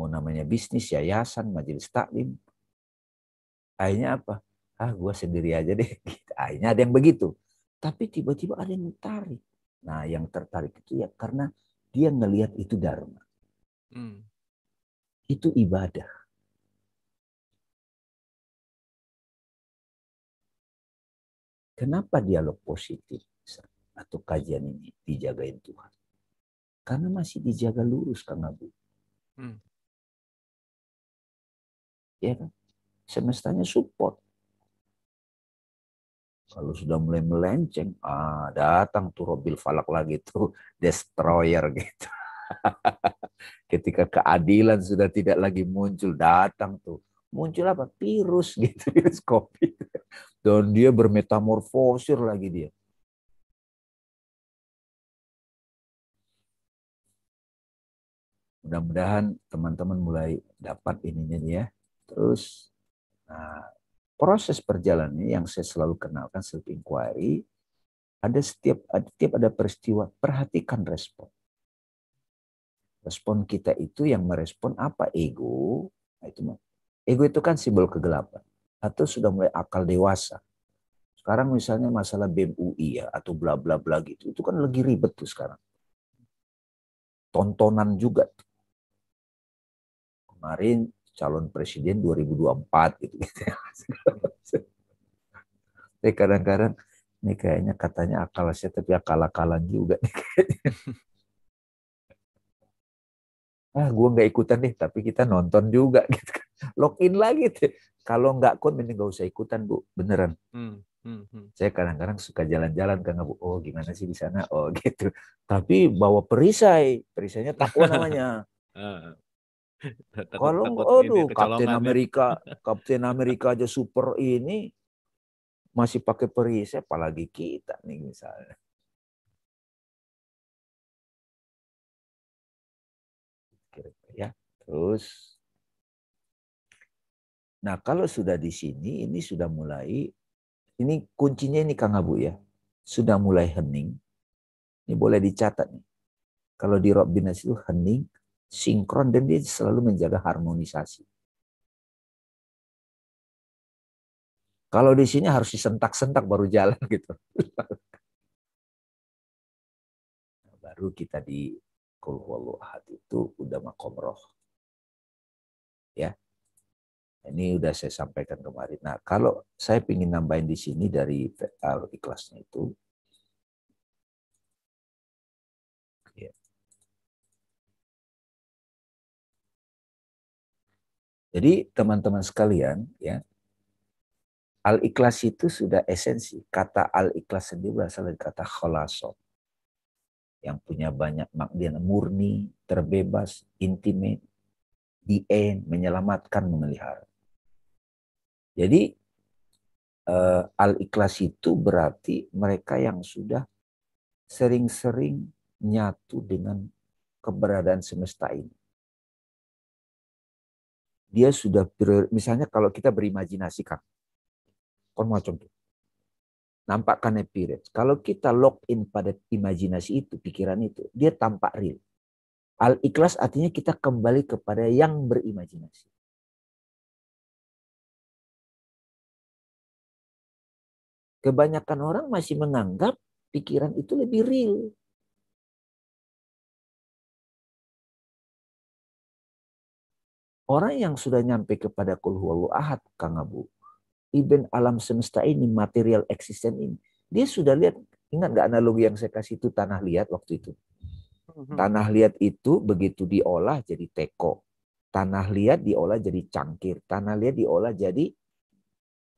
[SPEAKER 2] mau oh, namanya bisnis, yayasan, majelis taklim. Akhirnya apa? Ah, gue sendiri aja deh. *laughs* Gitu. Akhirnya ada yang begitu. Tapi tiba-tiba ada yang tertarik. Nah, yang tertarik itu ya karena dia ngelihat itu dharma. Hmm. Itu ibadah.
[SPEAKER 3] Kenapa dialog positif atau kajian ini dijagain Tuhan? Karena masih dijaga lurus, Kang Abu. Hmm ya kan? semestanya support
[SPEAKER 2] kalau sudah mulai melenceng ah datang tuh robil falak lagi tuh *laughs* destroyer gitu *laughs* ketika keadilan sudah tidak lagi muncul datang tuh muncul apa virus gitu *laughs* virus covid dan dia bermetamorfosir lagi dia
[SPEAKER 3] mudah-mudahan
[SPEAKER 2] teman-teman mulai dapat ininya ya Terus nah, proses perjalanannya yang saya selalu kenalkan self inquiry ada setiap ada, setiap ada peristiwa perhatikan respon. Respon kita itu yang merespon apa ego? Nah, itu ego itu kan simbol kegelapan atau sudah mulai akal dewasa. Sekarang misalnya masalah BEM UI ya atau bla bla bla gitu itu kan lagi ribet tuh sekarang. Tontonan juga. Tuh. Kemarin calon presiden 2024 gitu. Tapi *laughs* eh, kadang-kadang ini kayaknya katanya akal sehat tapi akal-akalan juga *laughs* Ah, gue nggak ikutan deh, tapi kita nonton juga *laughs* gitu kan. Login lagi Deh. Kalau nggak kon, mending nggak usah ikutan bu, beneran.
[SPEAKER 4] Hmm, hmm, hmm.
[SPEAKER 2] Saya kadang-kadang suka jalan-jalan karena bu, oh gimana sih di sana, oh gitu. Tapi bawa perisai, perisainya takwa namanya. Ah, ah. Kalau aduh Kapten Amerika, *laughs* Kapten Amerika aja super ini masih pakai perisai apalagi kita nih misalnya. Ya, terus Nah, kalau sudah di sini, ini sudah mulai, ini kuncinya ini Kang Abu ya, sudah mulai hening. Ini boleh dicatat nih. Kalau di Robbinas itu hening, sinkron
[SPEAKER 3] dan dia selalu menjaga harmonisasi.
[SPEAKER 2] Kalau di sini harus disentak-sentak baru jalan *laughs* gitu. baru kita di kul ahad itu udah makom roh. Ya. Ini udah saya sampaikan kemarin. Nah, kalau saya ingin nambahin di sini dari al ikhlasnya itu, Jadi teman-teman sekalian, ya al-ikhlas itu sudah esensi. Kata al-ikhlas sendiri berasal dari kata kholasot. Yang punya banyak makna murni, terbebas, intimate, di end, menyelamatkan, memelihara. Jadi uh, al-ikhlas itu berarti mereka yang sudah sering-sering nyatu dengan keberadaan semesta ini dia sudah misalnya kalau kita kan kon macam tuh nampak karena period. Kalau kita lock in pada imajinasi itu, pikiran itu, dia tampak real. Al ikhlas artinya kita kembali
[SPEAKER 3] kepada yang berimajinasi. Kebanyakan orang masih menganggap pikiran itu lebih real.
[SPEAKER 2] Orang yang sudah nyampe kepada kul huwallahu ahad, Kang Abu, event alam semesta ini, material eksisten ini, dia sudah lihat, ingat nggak analogi yang saya kasih itu tanah liat waktu itu? Mhm. Tanah liat itu begitu diolah jadi teko. Tanah liat diolah jadi cangkir. Tanah liat diolah jadi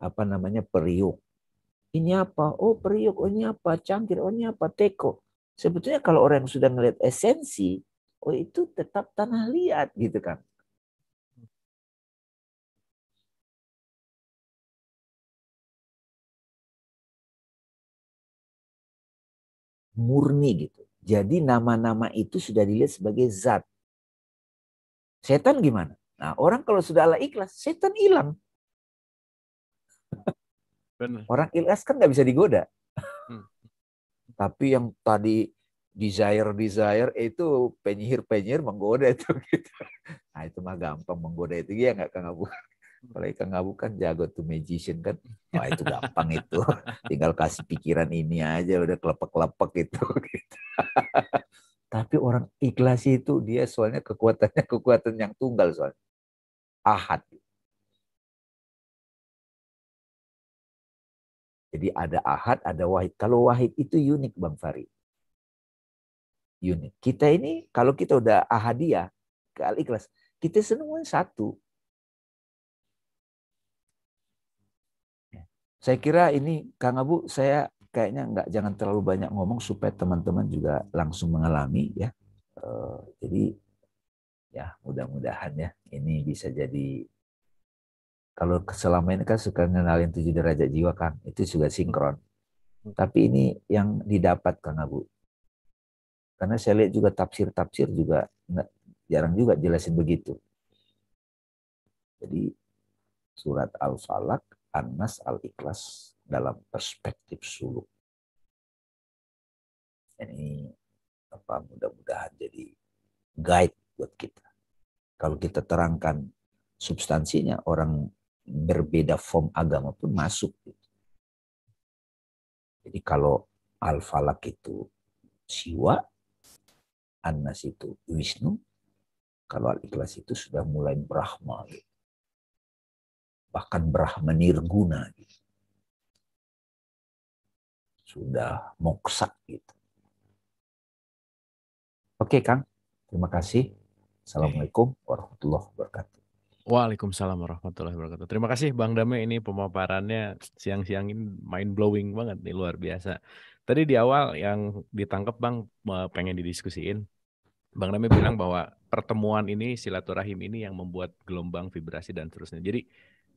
[SPEAKER 2] apa namanya periuk. Ini apa? Oh periuk. Oh ini apa? Cangkir. Oh ini apa? Teko. Sebetulnya kalau orang yang sudah ngelihat esensi, oh itu tetap tanah liat gitu kan. murni gitu. Jadi nama-nama itu sudah dilihat sebagai zat. Setan gimana? Nah, orang kalau sudah ala ikhlas, setan hilang.
[SPEAKER 4] *laughs* Benar.
[SPEAKER 2] Orang ikhlas kan nggak bisa digoda. Hmm. *laughs* Tapi yang tadi desire desire eh, itu penyihir penyihir menggoda itu gitu. *laughs* Nah itu mah gampang menggoda itu Iya nggak kang Abu. Mereka nggak kan jago tuh magician kan. Wah itu gampang itu. *laughs* Tinggal kasih pikiran ini aja udah kelepek-kelepek itu. *laughs* Tapi orang ikhlas itu dia soalnya kekuatannya kekuatan yang tunggal soalnya. Ahad. Jadi ada ahad, ada wahid. Kalau wahid itu unik Bang Fari. Unik. Kita ini kalau kita udah ahadiah, ke ikhlas kita semuanya satu. Saya kira ini Kang Abu, saya kayaknya nggak jangan terlalu banyak ngomong supaya teman-teman juga langsung mengalami ya. Eh, jadi ya mudah-mudahan ya ini bisa jadi kalau selama ini kan suka ngenalin tujuh derajat jiwa kan itu juga sinkron. Hmm. Tapi ini yang didapat Kang Abu. Karena saya lihat juga tafsir-tafsir juga nggak jarang juga jelasin begitu. Jadi surat Al-Falak Anas
[SPEAKER 3] al-Ikhlas dalam perspektif suluk. Ini
[SPEAKER 2] apa mudah-mudahan jadi guide buat kita. Kalau kita terangkan substansinya, orang berbeda form agama pun masuk. Gitu. Jadi kalau Al-Falak itu Siwa, Anas itu Wisnu, kalau Al-Ikhlas itu sudah mulai Brahma. Gitu bahkan berah menirguna
[SPEAKER 3] gitu. Sudah moksa gitu.
[SPEAKER 2] Oke Kang, terima kasih. Assalamualaikum warahmatullahi wabarakatuh.
[SPEAKER 1] Waalaikumsalam warahmatullahi wabarakatuh. Terima kasih Bang Dame ini pemaparannya siang-siang ini mind blowing banget nih luar biasa. Tadi di awal yang ditangkap Bang pengen didiskusiin. Bang Dame bilang bahwa pertemuan ini silaturahim ini yang membuat gelombang vibrasi dan terusnya Jadi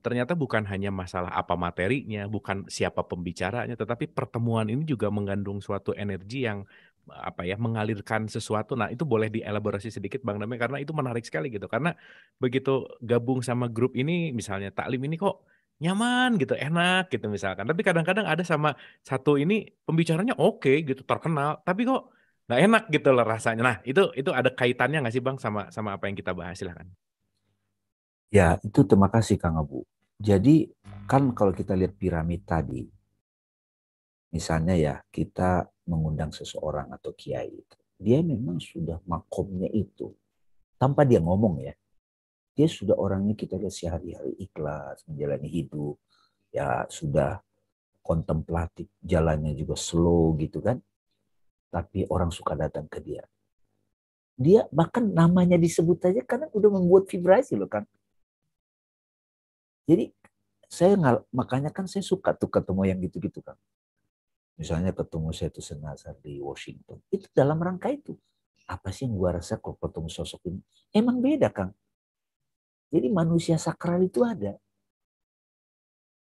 [SPEAKER 1] ternyata bukan hanya masalah apa materinya, bukan siapa pembicaranya, tetapi pertemuan ini juga mengandung suatu energi yang apa ya mengalirkan sesuatu. Nah, itu boleh dielaborasi sedikit Bang Damai karena itu menarik sekali gitu. Karena begitu gabung sama grup ini misalnya taklim ini kok nyaman gitu, enak gitu misalkan. Tapi kadang-kadang ada sama satu ini pembicaranya oke okay, gitu, terkenal, tapi kok nggak enak gitu loh rasanya. Nah, itu itu ada kaitannya nggak sih Bang sama sama apa yang kita bahas silahkan.
[SPEAKER 2] Ya, itu terima kasih Kang Abu. Jadi kan kalau kita lihat piramid tadi, misalnya ya kita mengundang seseorang atau kiai itu, dia memang sudah makomnya itu tanpa dia ngomong ya. Dia sudah orangnya kita lihat sehari-hari ikhlas menjalani hidup, ya sudah kontemplatif, jalannya juga slow gitu kan. Tapi orang suka datang ke dia. Dia bahkan namanya disebut aja karena udah membuat vibrasi loh kan. Jadi saya nggak makanya kan saya suka tuh ketemu yang gitu-gitu kan. Misalnya ketemu saya tuh senasar di Washington. Itu dalam rangka itu. Apa sih yang gua rasa kok ketemu sosok ini? Emang beda kan. Jadi manusia sakral itu ada.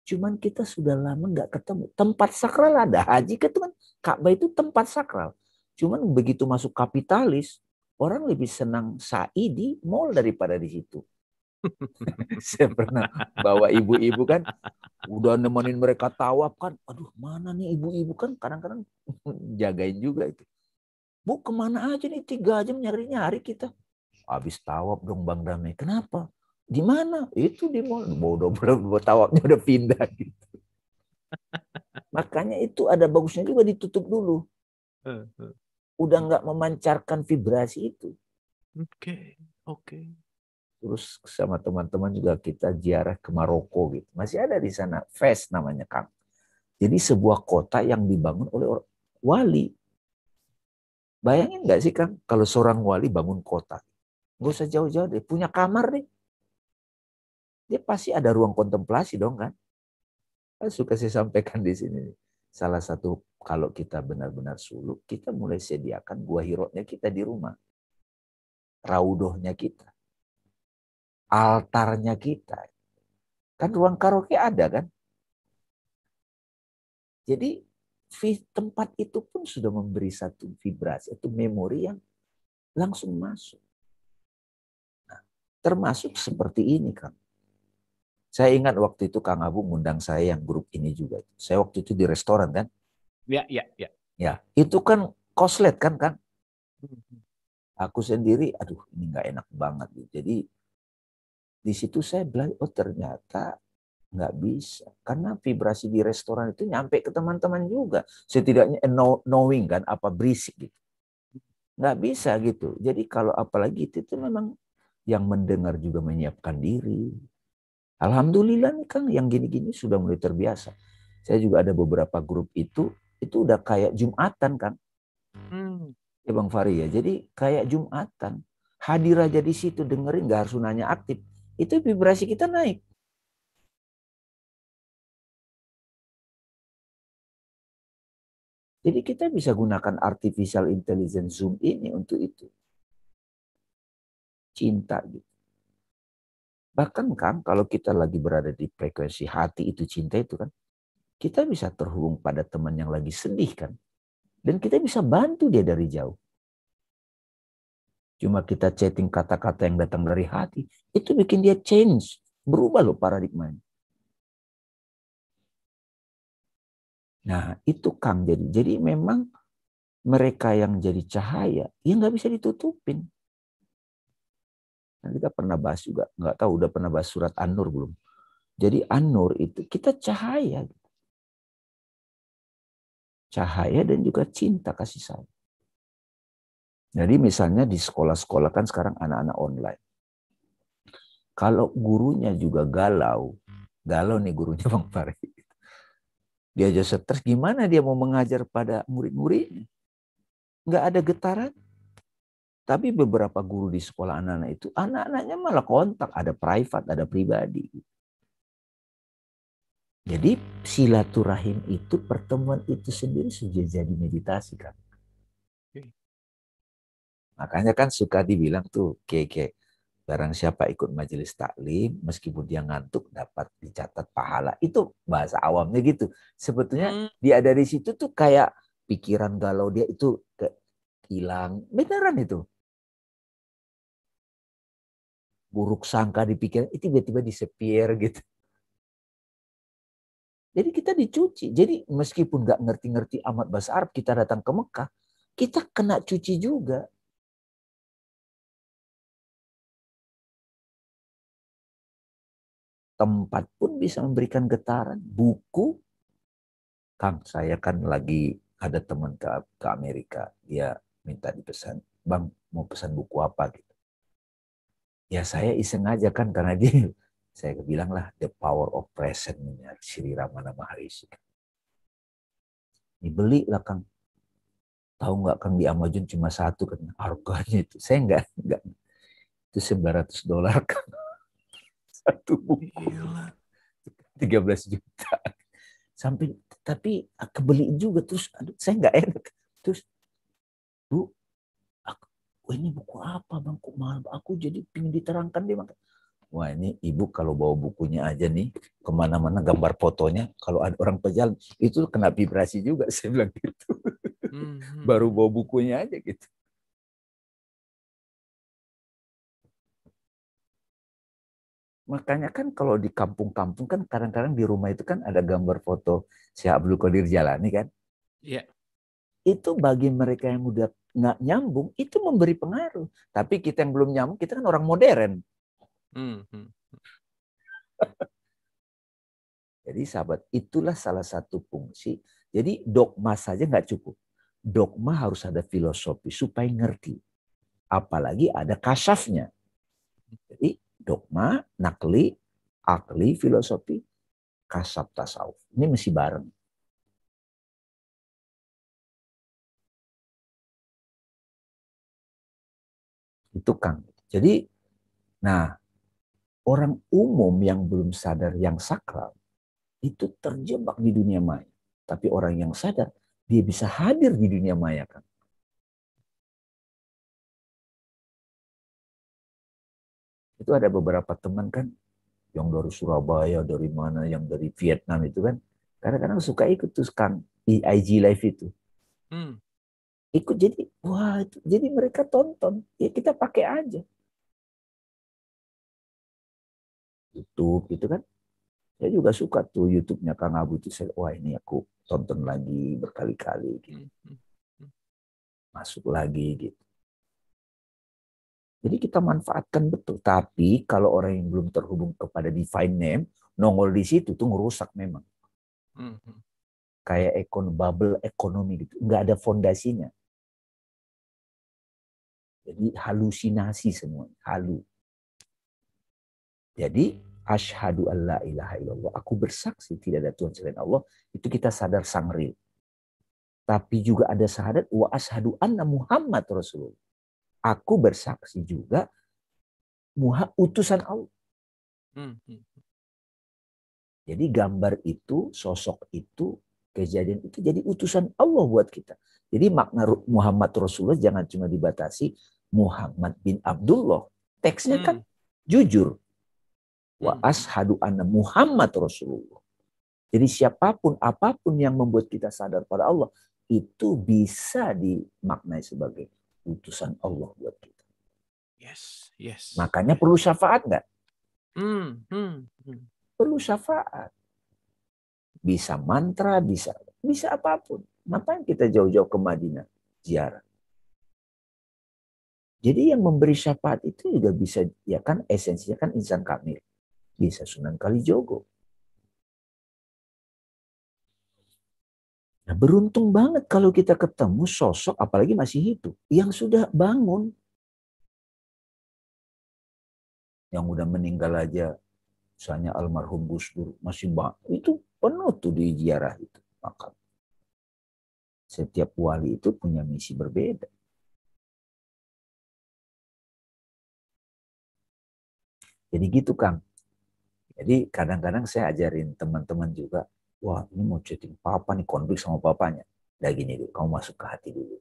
[SPEAKER 2] Cuman kita sudah lama nggak ketemu. Tempat sakral ada. Haji itu kan Ka'bah itu tempat sakral. Cuman begitu masuk kapitalis, orang lebih senang sa'i di mall daripada di situ. *laughs* saya pernah bawa ibu-ibu kan udah nemenin mereka tawaf kan aduh mana nih ibu-ibu kan kadang-kadang *laughs* jagain juga itu bu kemana aja nih tiga jam nyari-nyari kita habis tawaf dong bang damai kenapa di mana itu di mall bodoh bodoh *laughs* tawafnya udah pindah gitu makanya itu ada bagusnya juga ditutup dulu udah nggak memancarkan vibrasi itu oke okay, oke okay. Terus sama teman-teman juga kita ziarah ke Maroko gitu. Masih ada di sana Fes namanya Kang. Jadi sebuah kota yang dibangun oleh wali. Bayangin nggak sih Kang kalau seorang wali bangun kota? Nggak usah jauh-jauh deh, punya kamar deh. Dia pasti ada ruang kontemplasi dong kan? kan suka saya sampaikan di sini. Salah satu kalau kita benar-benar suluk, kita mulai sediakan gua hirotnya kita di rumah. Raudohnya kita altarnya kita. Kan ruang karaoke ada kan? Jadi tempat itu pun sudah memberi satu vibrasi, itu memori yang langsung masuk. Nah, termasuk seperti ini kan Saya ingat waktu itu Kang Abu ngundang saya yang grup ini juga. Saya waktu itu di restoran kan?
[SPEAKER 1] Ya, ya, ya.
[SPEAKER 2] Ya, itu kan koslet kan kan Aku sendiri, aduh ini nggak enak banget. Jadi di situ saya belajar, oh ternyata nggak bisa. Karena vibrasi di restoran itu nyampe ke teman-teman juga. Setidaknya eh, knowing kan apa berisik gitu. Nggak bisa gitu. Jadi kalau apalagi itu, itu memang yang mendengar juga menyiapkan diri. Alhamdulillah nih Kang yang gini-gini sudah mulai terbiasa. Saya juga ada beberapa grup itu, itu udah kayak Jumatan kan
[SPEAKER 4] Hmm.
[SPEAKER 2] Ya Bang Fari ya. Jadi kayak Jumatan. Hadir aja di situ dengerin nggak harus nanya aktif itu vibrasi kita naik.
[SPEAKER 3] Jadi kita bisa gunakan
[SPEAKER 2] artificial intelligence Zoom ini untuk itu. Cinta gitu. Bahkan kan kalau kita lagi berada di frekuensi hati itu cinta itu kan. Kita bisa terhubung pada teman yang lagi sedih kan. Dan kita bisa bantu dia dari jauh. Cuma kita chatting kata-kata yang datang dari hati. Itu bikin dia change. Berubah loh paradigmanya. Nah itu Kang jadi. Jadi memang mereka yang jadi cahaya, ya nggak bisa ditutupin. Nah, kita pernah bahas juga, nggak tahu udah pernah bahas surat An-Nur belum. Jadi An-Nur itu kita cahaya. Cahaya dan juga cinta kasih sayang. Jadi misalnya di sekolah-sekolah kan sekarang anak-anak online. Kalau gurunya juga galau, hmm. galau nih gurunya *laughs* Bang Pari. Dia aja stres, gimana dia mau mengajar pada murid-muridnya? Nggak ada getaran. Tapi beberapa guru di sekolah anak-anak itu, anak-anaknya malah kontak. Ada private, ada pribadi. Jadi hmm. silaturahim itu, pertemuan itu sendiri sudah jadi meditasi kan. Makanya kan suka dibilang tuh, keke, barang siapa ikut majelis taklim, meskipun dia ngantuk dapat dicatat pahala. Itu bahasa awamnya gitu. Sebetulnya hmm. dia di situ tuh kayak pikiran galau dia itu hilang. Beneran itu. Buruk sangka di pikiran, itu eh, tiba-tiba disepir gitu. Jadi kita dicuci. Jadi meskipun gak ngerti-ngerti amat bahasa Arab, kita datang ke Mekah,
[SPEAKER 3] kita kena cuci juga tempat pun bisa memberikan getaran. Buku,
[SPEAKER 2] Kang, saya kan lagi ada teman ke, ke Amerika, dia minta dipesan, Bang mau pesan buku apa gitu. Ya saya iseng aja kan karena dia, *laughs* saya bilang lah The Power of Present Sri Ramana Maharishi. Dibeli lah Kang. Tahu nggak Kang di Amazon cuma satu kan harganya itu. Saya nggak nggak itu 900 dolar Kang satu buku. Gila. 13 juta. Sampai tapi beli juga terus aduh saya nggak enak. Terus Bu, aku, oh ini buku apa Bang? Kok mahal? Aku jadi pingin diterangkan dia makanya. Wah ini ibu kalau bawa bukunya aja nih kemana-mana gambar fotonya kalau ada orang pejalan itu kena vibrasi juga *laughs* saya bilang gitu hmm, hmm. baru bawa
[SPEAKER 4] bukunya aja gitu
[SPEAKER 2] makanya kan kalau di kampung-kampung kan kadang-kadang di rumah itu kan ada gambar foto Syekh Abdul Qadir Jalani kan. Iya. Yeah. Itu bagi mereka yang udah nggak nyambung itu memberi pengaruh. Tapi kita yang belum nyambung kita kan orang modern.
[SPEAKER 4] Mm -hmm. hmm, hmm. *laughs*
[SPEAKER 2] Jadi sahabat itulah salah satu fungsi. Jadi dogma saja nggak cukup. Dogma harus ada filosofi supaya ngerti. Apalagi ada kasafnya. Jadi dogma, nakli, akli, filosofi, kasab tasawuf.
[SPEAKER 3] Ini mesti bareng. Itu kan. Jadi,
[SPEAKER 2] nah orang umum yang belum sadar yang sakral itu terjebak di dunia maya. Tapi orang yang sadar, dia bisa hadir di dunia maya kan. itu ada beberapa teman kan yang dari Surabaya, dari mana, yang dari Vietnam itu kan. Kadang-kadang suka ikut tuh Kang e IG live itu. Hmm. Ikut jadi wah itu, jadi mereka tonton. Ya kita pakai aja. YouTube gitu kan. Saya juga suka tuh YouTube-nya Kang Abu itu saya wah ini aku tonton lagi berkali-kali gitu. Hmm, hmm, hmm. Masuk lagi gitu. Jadi kita manfaatkan betul. Tapi kalau orang yang belum terhubung kepada divine name, nongol di situ tuh ngerusak memang. Mm -hmm. Kayak ekon bubble ekonomi gitu. Nggak ada fondasinya.
[SPEAKER 3] Jadi halusinasi semua, halu.
[SPEAKER 2] Jadi hmm. ashadu alla ilaha illallah. Aku bersaksi tidak ada Tuhan selain Allah. Itu kita sadar sang Tapi juga ada syahadat wa ashadu anna Muhammad Rasulullah aku bersaksi juga Muha utusan Allah. Hmm, hmm. Jadi gambar itu, sosok itu, kejadian itu jadi utusan Allah buat kita. Jadi makna Muhammad Rasulullah jangan cuma dibatasi Muhammad bin Abdullah. Teksnya hmm. kan jujur. Wa ashadu anna Muhammad Rasulullah. Jadi siapapun, apapun yang membuat kita sadar pada Allah, itu bisa dimaknai sebagai utusan Allah buat kita.
[SPEAKER 4] Yes, yes.
[SPEAKER 2] Makanya perlu syafaat nggak?
[SPEAKER 4] Hmm, hmm, hmm. Perlu syafaat.
[SPEAKER 2] Bisa mantra, bisa bisa apapun. Ngapain kita jauh-jauh ke Madinah ziarah? Jadi yang memberi syafaat itu juga bisa, ya kan esensinya kan insan kamil. Bisa Sunan Kalijogo, Nah, beruntung banget kalau kita ketemu sosok, apalagi masih hidup, yang sudah bangun. Yang udah meninggal aja, misalnya almarhum Gus Dur, masih bangun. Itu penuh tuh di ziarah itu. Maka setiap wali itu punya misi berbeda. Jadi gitu kan. Jadi kadang-kadang saya ajarin teman-teman juga, wah ini mau chatting papa nih konflik sama papanya nah gini dulu kamu masuk ke hati dulu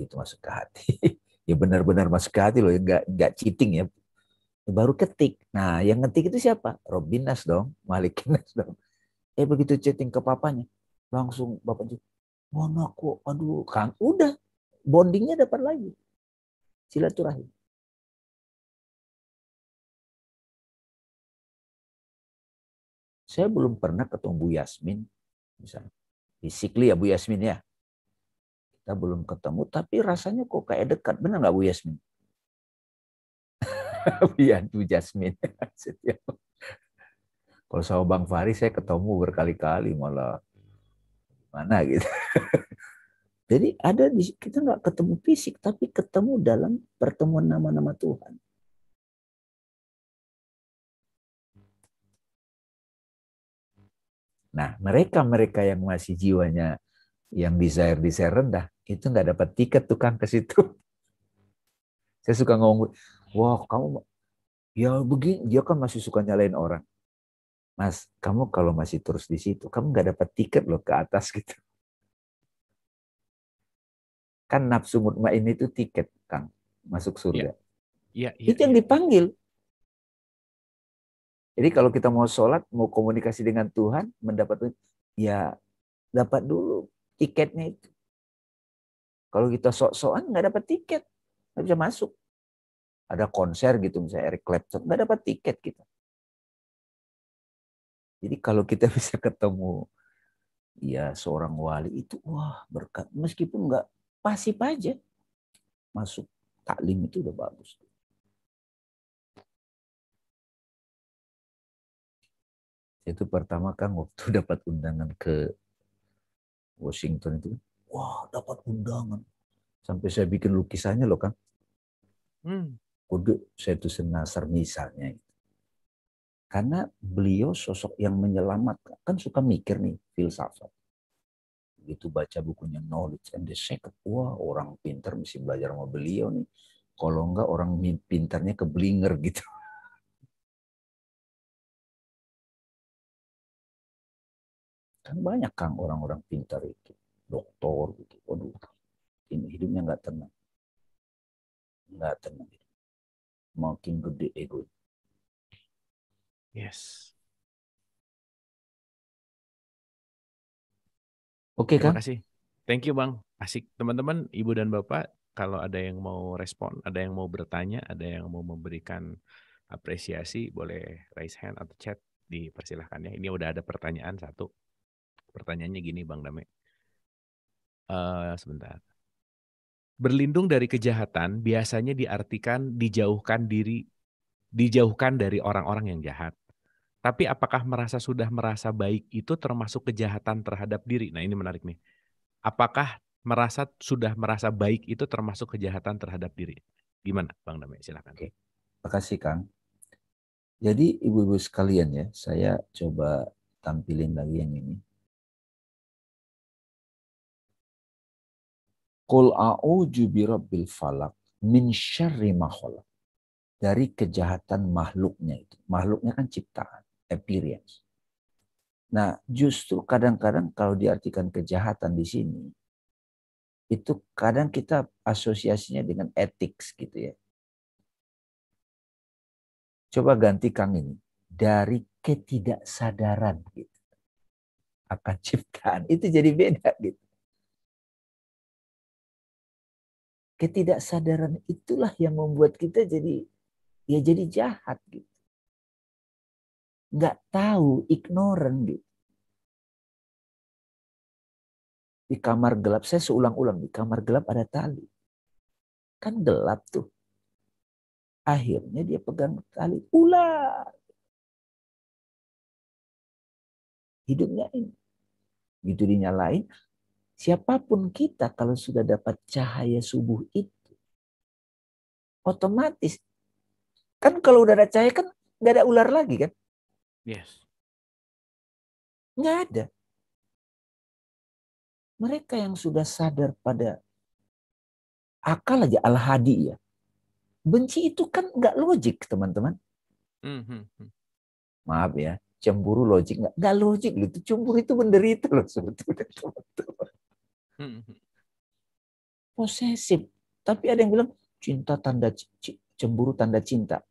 [SPEAKER 2] itu masuk ke hati *laughs* ya benar-benar masuk ke hati loh ya nggak nggak cheating ya. ya baru ketik nah yang ngetik itu siapa Robinas dong Malikinas *laughs* dong eh begitu chatting ke papanya langsung bapak tuh mau aku aduh kang udah
[SPEAKER 3] bondingnya dapat lagi silaturahim Saya belum pernah ketemu Bu
[SPEAKER 2] Yasmin, misalnya. fisik ya Bu Yasmin ya. Kita belum ketemu, tapi rasanya kok kayak dekat. Benar nggak Bu Yasmin? Iya, *laughs* Bu Yasmin. Ya, *laughs* Kalau sama Bang Fahri saya ketemu berkali-kali malah mana gitu. *laughs* Jadi ada di kita nggak ketemu fisik tapi ketemu dalam pertemuan nama-nama Tuhan. Nah, mereka-mereka yang masih jiwanya yang desire desire rendah itu nggak dapat tiket tukang ke situ. *laughs* Saya suka ngomong, wah kamu ya begini, dia kan masih suka nyalain orang. Mas, kamu kalau masih terus di situ, kamu nggak dapat tiket loh ke atas *laughs* gitu. Kan nafsu mutmain itu tiket, Kang, masuk surga. Ya, ya, ya, itu yang iya. dipanggil. Jadi kalau kita mau sholat, mau komunikasi dengan Tuhan, mendapat ya dapat dulu tiketnya itu. Kalau kita sok-sokan nggak dapat tiket, nggak bisa masuk. Ada konser gitu misalnya Eric Clapton, nggak dapat tiket kita. Jadi kalau kita *laughs* bisa ketemu ya seorang wali itu wah berkat meskipun nggak
[SPEAKER 3] pasif aja masuk taklim itu udah bagus. itu pertama kan waktu *laughs* dapat
[SPEAKER 2] undangan ke Washington itu wah dapat undangan sampai saya bikin lukisannya loh kan hmm. kode saya tuh senasar misalnya itu karena beliau sosok yang menyelamatkan kan suka mikir nih filsafat begitu baca bukunya Knowledge and the Secret wah orang pinter mesti belajar sama beliau nih kalau enggak orang pintarnya keblinger gitu *laughs*
[SPEAKER 3] Kan banyak Kang orang-orang pintar itu, doktor gitu. Waduh, ini hidupnya nggak tenang. Nggak tenang. Makin gede ego. Yes.
[SPEAKER 1] Oke, Kang. Terima kasih. Thank you, Bang. Asik. Teman-teman, Ibu dan Bapak, kalau ada yang mau respon, ada yang mau bertanya, ada yang mau memberikan apresiasi, boleh raise hand atau chat dipersilahkan ya. Ini udah ada pertanyaan satu. Pertanyaannya gini Bang Dame. Uh, sebentar. Berlindung dari kejahatan biasanya diartikan dijauhkan diri dijauhkan dari orang-orang yang jahat. Tapi apakah merasa sudah merasa baik itu termasuk kejahatan terhadap diri? Nah ini menarik nih. Apakah merasa sudah merasa baik itu termasuk kejahatan terhadap diri? Gimana Bang Dame? Silahkan. Oke. Terima
[SPEAKER 2] kasih Kang. Jadi ibu-ibu sekalian ya, saya coba tampilin lagi yang ini. Qul bi rabbil falak min syarri ma khalaq. Dari kejahatan makhluknya itu. Makhluknya kan ciptaan, appearance. Nah, justru kadang-kadang kalau diartikan kejahatan di sini, itu kadang kita asosiasinya dengan ethics gitu ya. Coba ganti Kang ini. Dari ketidaksadaran gitu. Akan ciptaan. Itu jadi beda gitu.
[SPEAKER 3] Ketidaksadaran itulah yang membuat kita jadi ya jadi jahat gitu. Nggak tahu, ignoran gitu. Di kamar gelap, saya seulang-ulang, di kamar gelap ada tali. Kan gelap tuh. Akhirnya dia pegang tali, ular. Hidupnya ini.
[SPEAKER 2] Gitu dinyalain, Siapapun kita kalau sudah dapat cahaya subuh itu, otomatis kan kalau udah ada
[SPEAKER 3] cahaya kan nggak ada ular lagi kan? Yes. Nggak ada. Mereka yang sudah sadar pada
[SPEAKER 2] akal aja al-hadi ya. Benci itu kan nggak logik teman-teman.
[SPEAKER 4] Mm-hmm.
[SPEAKER 2] Maaf ya, cemburu logik nggak? Nggak logik itu cemburu itu menderita loh sebetulnya *laughs* teman-teman. Mm-hmm. Posesif. Tapi ada yang bilang cinta tanda cemburu tanda cinta.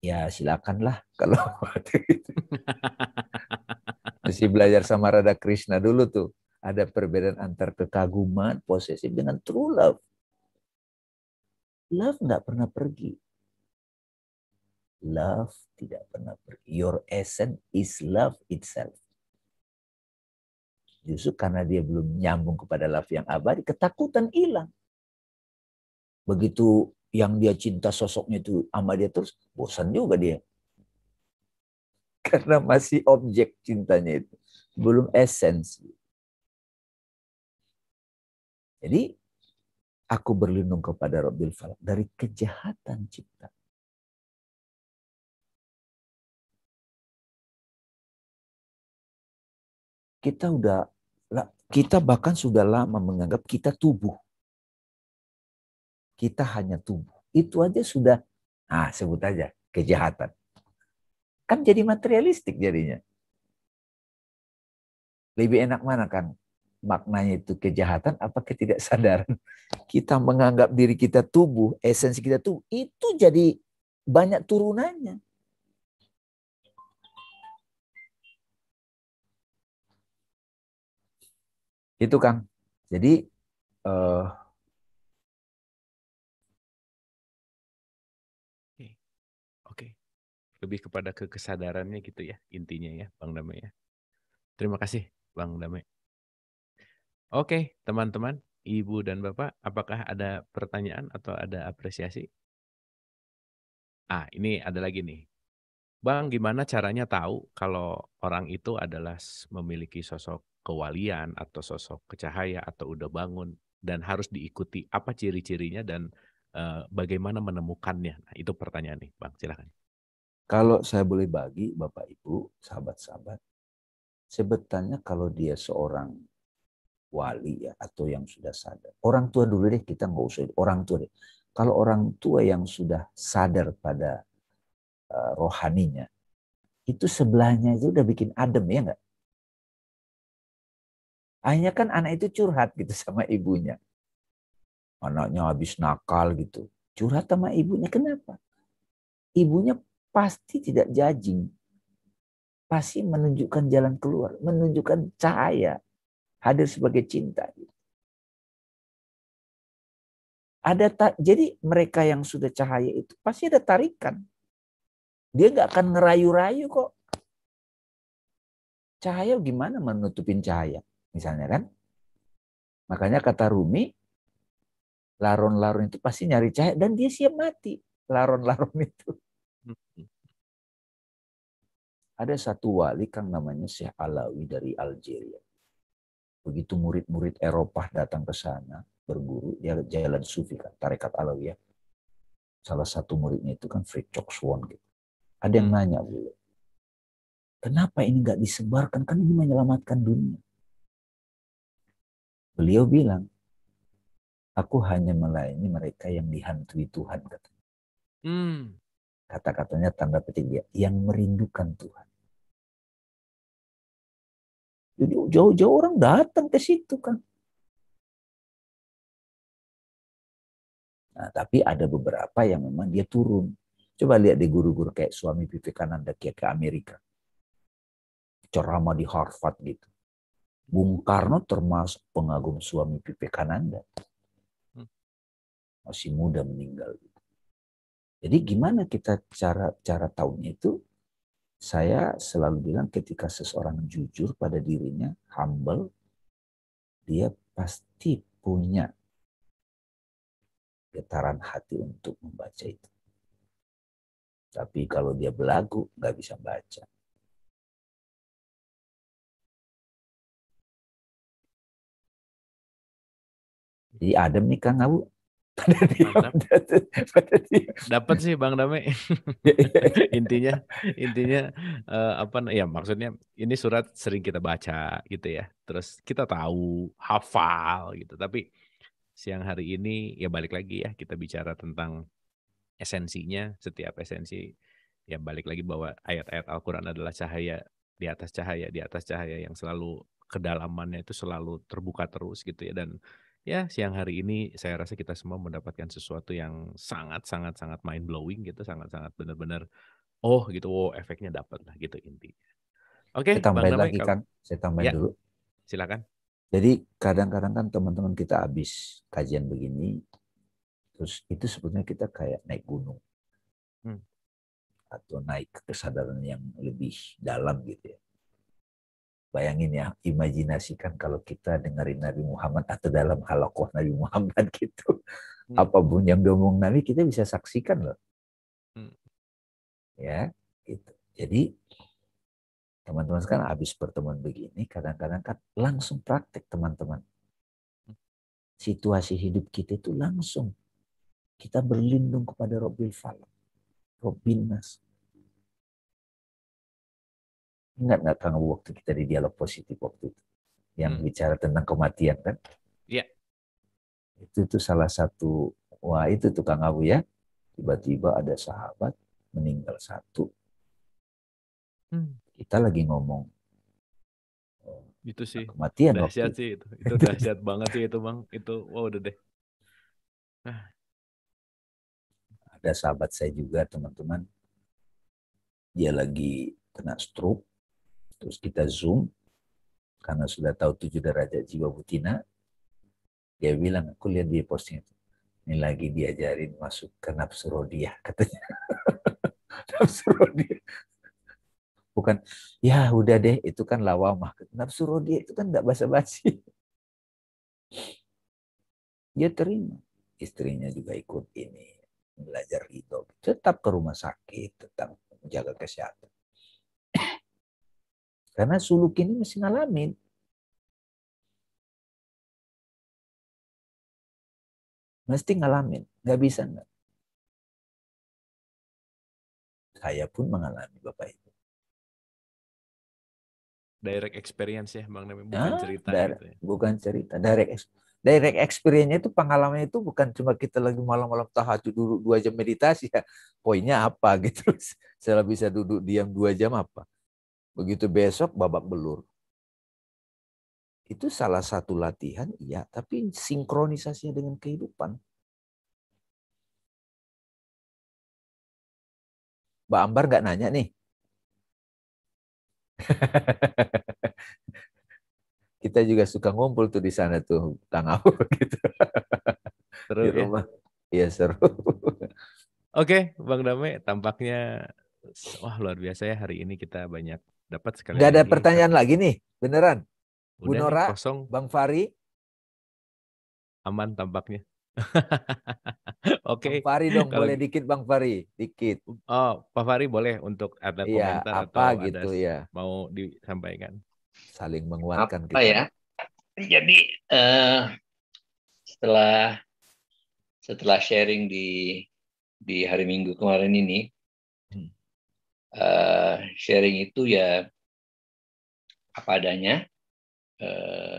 [SPEAKER 2] Ya silakanlah kalau *laughs* Masih belajar sama Radha Krishna dulu tuh. Ada perbedaan antar kekaguman, posesif dengan true love. Love nggak pernah pergi. Love tidak pernah pergi. Your essence is love itself. Justru karena dia belum nyambung kepada love yang abadi, ketakutan hilang. Begitu yang dia cinta sosoknya itu sama dia terus, bosan juga dia. *laughs* Karena masih objek cintanya itu.
[SPEAKER 3] Belum esensi. Jadi, aku berlindung kepada Rabbil Falak dari kejahatan ciptaan.
[SPEAKER 2] kita udah kita bahkan sudah lama menganggap kita tubuh. Kita hanya tubuh. Itu aja sudah ah sebut aja kejahatan. Kan jadi materialistik jadinya. Lebih enak mana kan maknanya itu kejahatan apa ketidaksadaran. *laughs* Kita menganggap diri kita tubuh, esensi kita tubuh, itu jadi banyak turunannya.
[SPEAKER 3] itu Kang. Jadi uh,
[SPEAKER 1] lebih kepada ke kesadarannya gitu ya intinya ya Bang Damai ya. Terima kasih Bang Damai. Oke teman-teman, Ibu dan Bapak, apakah ada pertanyaan atau ada apresiasi? Ah ini ada lagi nih. Bang, gimana caranya tahu kalau orang itu adalah memiliki sosok kewalian atau sosok kecahaya atau udah bangun dan harus diikuti apa ciri-cirinya dan uh, bagaimana menemukannya? Nah, itu pertanyaan nih, Bang. Silakan.
[SPEAKER 2] Kalau saya boleh bagi Bapak Ibu, sahabat-sahabat, sebetulnya kalau dia seorang wali ya atau yang sudah sadar. Orang tua dulu deh kita nggak usah orang tua deh. Kalau orang tua yang sudah sadar pada uh, rohaninya, itu sebelahnya aja udah bikin adem ya nggak? Akhirnya kan anak itu curhat gitu *laughs* sama ibunya. Anaknya habis nakal gitu. Curhat sama ibunya. Kenapa? Ibunya pasti tidak jajing. Pasti menunjukkan jalan keluar. Menunjukkan cahaya. Hadir sebagai cinta. Gitu. Ada ta- jadi mereka yang sudah cahaya itu pasti ada tarikan. Dia nggak akan ngerayu-rayu kok. Cahaya gimana menutupin cahaya? misalnya kan. Makanya kata Rumi, laron-laron itu pasti nyari cahaya dan dia siap mati. Laron-laron itu. Hmm. Ada satu wali kang namanya Syekh Alawi dari Algeria. Begitu murid-murid Eropa datang ke sana berguru, dia jalan sufi kan, tarekat Alawi ya. Salah satu muridnya itu kan Fritjof Swan gitu. Ada yang hmm. nanya, bu, kenapa ini nggak disebarkan? Kan ini menyelamatkan dunia. Beliau bilang, aku hanya melayani mereka yang dihantui Tuhan. Katanya. Hmm. Kata-katanya tanda petik dia, yang merindukan Tuhan.
[SPEAKER 3] Jadi jauh-jauh orang datang ke situ kan.
[SPEAKER 2] Nah, tapi ada beberapa yang memang dia turun. Coba lihat di guru-guru kayak suami Vivekananda kayak ke Amerika. Ceramah di Harvard gitu. Bung Karno termasuk pengagum suami PPK kananda hmm. Masih muda meninggal. Jadi gimana kita cara cara tahunnya itu? Saya selalu bilang ketika seseorang jujur pada dirinya, humble, dia pasti punya
[SPEAKER 3] getaran hati untuk membaca itu. Tapi kalau dia belagu, nggak bisa baca. Jadi Adam
[SPEAKER 2] nih Kang Abu. *laughs*
[SPEAKER 1] Dapat sih Bang Dame. *laughs* intinya intinya uh, apa ya maksudnya ini surat sering kita baca gitu ya. Terus kita tahu, hafal gitu. Tapi siang hari ini ya balik lagi ya kita bicara tentang esensinya setiap esensi ya balik lagi bahwa ayat-ayat Al-Qur'an adalah cahaya di atas cahaya di atas cahaya yang selalu kedalamannya itu selalu terbuka terus gitu ya dan ya siang hari ini saya rasa kita semua mendapatkan sesuatu yang sangat sangat sangat mind blowing gitu sangat sangat benar-benar oh gitu wow oh, efeknya dapat lah gitu intinya oke okay, saya tambahin lagi kan? saya tambahin ya, dulu silakan
[SPEAKER 2] jadi kadang-kadang kan teman-teman kita habis kajian begini terus itu sebetulnya kita kayak naik gunung hmm. atau naik kesadaran yang lebih dalam gitu ya Bayangin ya, imajinasikan kalau kita dengerin Nabi Muhammad atau dalam halakoh Nabi Muhammad *laughs* gitu. Hmm. Apapun yang diomong Nabi kita bisa saksikan loh. Hmm. Ya, gitu. Jadi teman-teman sekarang habis pertemuan begini kadang-kadang kan langsung praktek teman-teman. Hmm. Situasi hidup kita itu langsung kita berlindung kepada Robil Falak, Robbin
[SPEAKER 3] Ingat nggak Kang waktu kita di dialog
[SPEAKER 2] positif waktu itu yang hmm. bicara tentang kematian kan?
[SPEAKER 4] Iya. Yeah.
[SPEAKER 2] Itu tuh salah satu wah itu tuh Kang Abu ya. Tiba-tiba ada sahabat meninggal satu. Hmm. Kita lagi ngomong
[SPEAKER 1] oh, itu sih kematian dahsyat waktu. sih itu itu dahsyat *laughs* banget sih itu bang itu wow udah deh nah.
[SPEAKER 2] ada sahabat saya juga teman-teman dia lagi kena stroke Terus kita zoom, karena sudah tahu tujuh derajat jiwa butina. Dia bilang, aku lihat dia posting itu. Ini lagi diajarin masuk ke nafsu rodiah, katanya. *laughs* nafsu rodiah. Bukan, ya udah deh, itu kan lawamah. Nafsu rodiah itu kan tidak basa-basi. Dia terima. Istrinya juga ikut ini. Belajar hidup. Tetap ke rumah sakit,
[SPEAKER 4] tetap menjaga kesehatan.
[SPEAKER 2] Karena suluk ini mesti
[SPEAKER 3] ngalamin. Mesti ngalamin. Gak bisa enggak.
[SPEAKER 2] Saya pun mengalami Bapak Ibu.
[SPEAKER 1] Direct experience ya Bang Nami. bukan nah, cerita. gitu ya.
[SPEAKER 2] Bukan cerita, direct experience direct experience-nya itu pengalaman itu bukan cuma kita lagi malam-malam tahajud dulu dua jam meditasi ya. Poinnya apa gitu. Setelah *laughs* bisa duduk diam dua jam apa? Begitu besok babak belur. Itu salah satu latihan, iya,
[SPEAKER 3] tapi sinkronisasinya dengan kehidupan.
[SPEAKER 2] Mbak Ambar nggak nanya nih. *laughs* Kita juga suka ngumpul tuh di sana tuh, Kang *laughs* gitu.
[SPEAKER 4] Seru di ya. rumah. Iya ya, seru.
[SPEAKER 1] Oke, Bang Dame, tampaknya wah luar biasa ya hari ini kita banyak dapat sekali. Gak ada lagi.
[SPEAKER 2] pertanyaan lagi nih, beneran. Udah Bu Nora,
[SPEAKER 1] kosong. Bang Fari. Aman tampaknya. *laughs* Oke. okay. Fari dong, Kalau... boleh dikit Bang Fari, dikit. Oh, Pak Fari boleh untuk ada ya, apa atau gitu ada ya. mau disampaikan. Saling menguatkan. Apa kita. ya?
[SPEAKER 5] Jadi uh, setelah setelah sharing di di hari Minggu kemarin ini, Eh, sharing itu ya apa
[SPEAKER 4] adanya. Uh,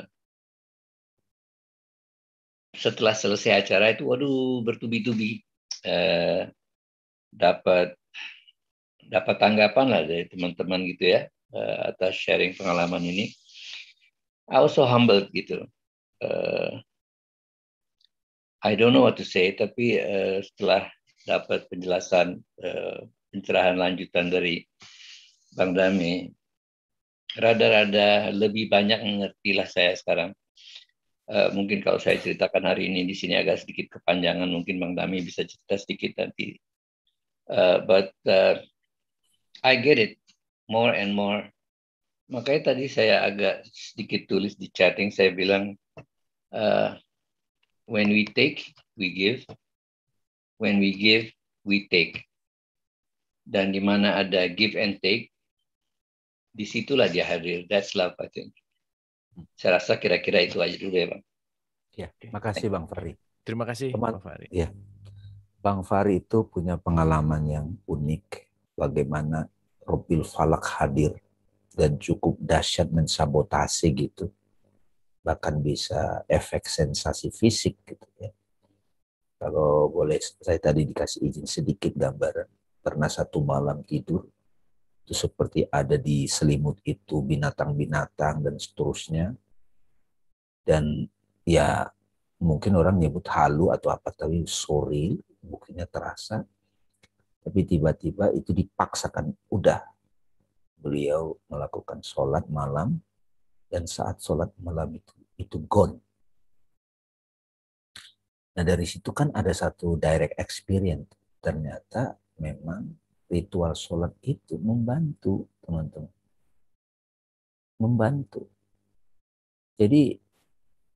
[SPEAKER 4] setelah
[SPEAKER 5] selesai acara itu, waduh bertubi-tubi uh, dapat dapat tanggapan lah dari teman-teman gitu ya uh, atas sharing pengalaman ini. I was so humbled gitu. Uh, I don't know what to say, tapi uh, setelah dapat penjelasan uh, pencerahan lanjutan dari Bang Dami, rada-rada lebih banyak mengertilah saya sekarang. Uh, mungkin kalau saya ceritakan hari ini di sini agak sedikit kepanjangan, mungkin Bang Dami bisa cerita sedikit nanti. Uh, but uh, I get it more and more. Makanya tadi saya agak sedikit tulis di chatting, saya bilang, uh, when we take, we give. When we give, we take dan di mana ada give and take, disitulah dia hadir. That's love, I think. Saya rasa kira-kira itu aja dulu ya, Bang. Ya, terima kasih Bang Fahri.
[SPEAKER 1] Terima kasih Teman, Bang Fahri.
[SPEAKER 2] Ya. Bang Fahri itu punya pengalaman yang unik bagaimana Robil Falak hadir dan cukup dahsyat mensabotase gitu. Bahkan bisa efek sensasi fisik gitu ya. Kalau boleh saya tadi dikasih izin sedikit gambaran karena satu malam tidur itu seperti ada di selimut itu binatang-binatang dan seterusnya dan ya mungkin orang nyebut halu atau apa tapi sorry buktinya terasa tapi tiba-tiba itu dipaksakan udah beliau melakukan sholat malam dan saat sholat malam itu itu gone nah dari situ kan ada satu direct experience ternyata memang ritual sholat itu membantu teman-teman. Membantu. Jadi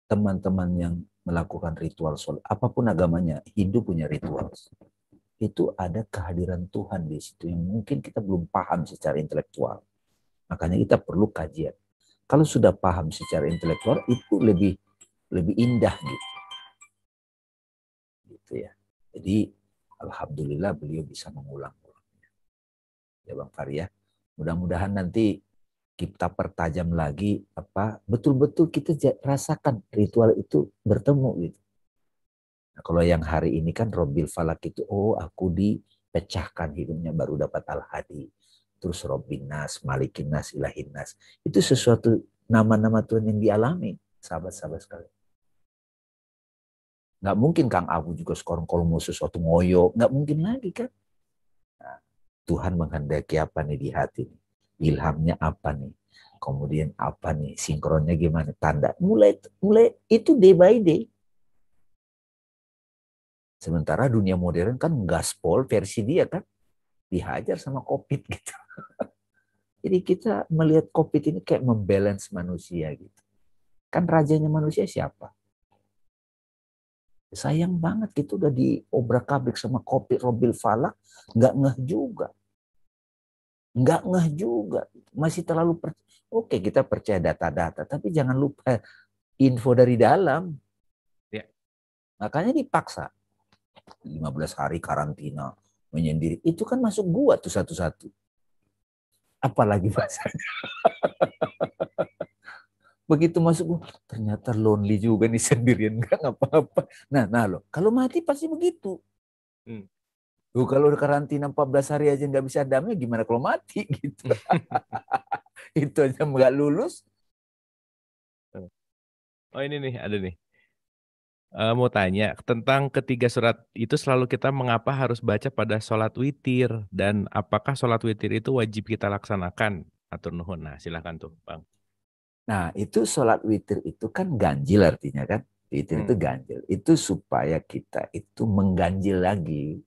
[SPEAKER 2] teman-teman yang melakukan ritual sholat, apapun agamanya, Hindu punya ritual. Itu ada kehadiran Tuhan di situ yang mungkin kita belum paham secara intelektual. Makanya kita perlu kajian. Kalau sudah paham secara intelektual itu lebih lebih indah gitu. Gitu ya. Jadi Alhamdulillah beliau bisa mengulang-ulangnya. Ya Bang Fahri ya. Mudah-mudahan nanti kita pertajam lagi apa betul-betul kita rasakan ritual itu bertemu gitu. Nah, kalau yang hari ini kan Robil Falak itu oh aku dipecahkan hidupnya baru dapat Al-Hadi. Terus Robinas, Malikinas, Ilahinas. Itu sesuatu nama-nama Tuhan yang dialami sahabat-sahabat sekalian. Nggak mungkin Kang Abu juga sekarang kalau mau sesuatu ngoyo. Nggak mungkin lagi kan. Nah, Tuhan menghendaki apa nih di hati? Nih? Ilhamnya apa nih? Kemudian apa nih? Sinkronnya gimana? Tanda. Mulai, mulai itu day by day. Sementara dunia modern kan gaspol versi dia kan dihajar sama COVID gitu. *laughs* Jadi kita melihat COVID ini kayak membalance manusia gitu. Kan rajanya manusia siapa? Sayang banget itu udah diobrak-abrik sama kopi Robil Falak, nggak ngeh juga. Nggak ngeh juga, masih terlalu per... Oke, kita percaya data-data, tapi jangan lupa info dari dalam. Ya. Makanya dipaksa. 15 hari karantina menyendiri. Itu kan masuk gua tuh satu-satu. Apalagi bahasanya. *laughs* begitu masuk ternyata lonely juga nih *laughs* sendirian nggak apa-apa nah nah lo kalau mati pasti begitu hmm. Duh, kalau karantina 14 hari aja nggak bisa damai gimana kalau mati *laughs* gitu *laughs* itu aja nggak lulus
[SPEAKER 1] eh. oh ini nih ada nih uh, mau tanya tentang ketiga surat itu selalu kita mengapa harus baca pada sholat witir dan apakah sholat witir itu wajib kita laksanakan atau nuhun nah silahkan tuh bang
[SPEAKER 2] Nah, itu sholat witir itu kan ganjil artinya kan. Witir hmm. itu ganjil. Itu supaya kita itu mengganjil lagi.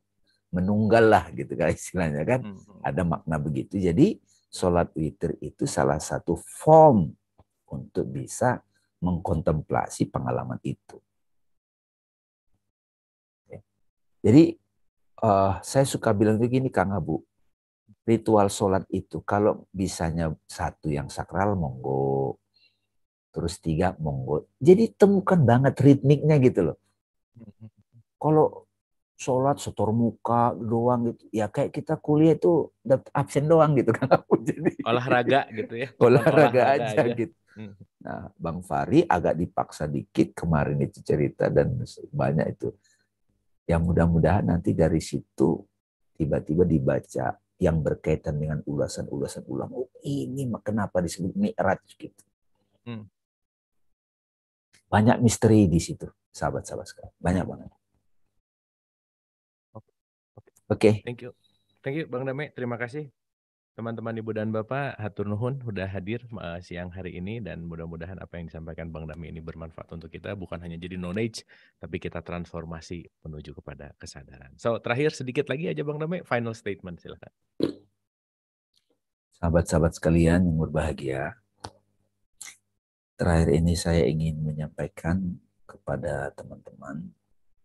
[SPEAKER 2] Menunggal lah gitu kan *laughs* istilahnya kan. Hmm, hmm. Ada makna begitu. Jadi sholat witir itu salah satu form untuk bisa mengkontemplasi pengalaman itu. Jadi uh, saya suka bilang begini Kang Abu, ritual sholat itu kalau bisanya satu yang sakral monggo, terus tiga monggo. Jadi temukan banget ritmiknya gitu loh. Kalau sholat setor muka doang gitu, ya kayak kita kuliah itu absen doang gitu kan aku *laughs* jadi olahraga gitu ya. Olahraga, olahraga aja, aja iya. gitu. Hmm. Nah, Bang Fari agak dipaksa dikit kemarin itu cerita dan banyak itu. Ya mudah-mudahan nanti dari situ tiba-tiba dibaca yang berkaitan dengan ulasan-ulasan ulang Oh, ini kenapa disebut mi'raj gitu. Hmm. Banyak misteri di situ, sahabat-sahabat sekalian. Banyak
[SPEAKER 3] banget. Oke. Okay.
[SPEAKER 1] Thank you. Thank you Bang Dame, terima kasih. Teman-teman Ibu dan Bapak, hatur nuhun sudah hadir uh, siang hari ini dan mudah-mudahan apa yang disampaikan Bang Dami ini bermanfaat untuk kita bukan hanya jadi knowledge tapi kita transformasi menuju kepada kesadaran. So, terakhir sedikit lagi aja Bang Dami final statement silakan.
[SPEAKER 5] Sahabat-sahabat sekalian yang berbahagia,
[SPEAKER 2] Terakhir ini saya ingin menyampaikan kepada teman-teman,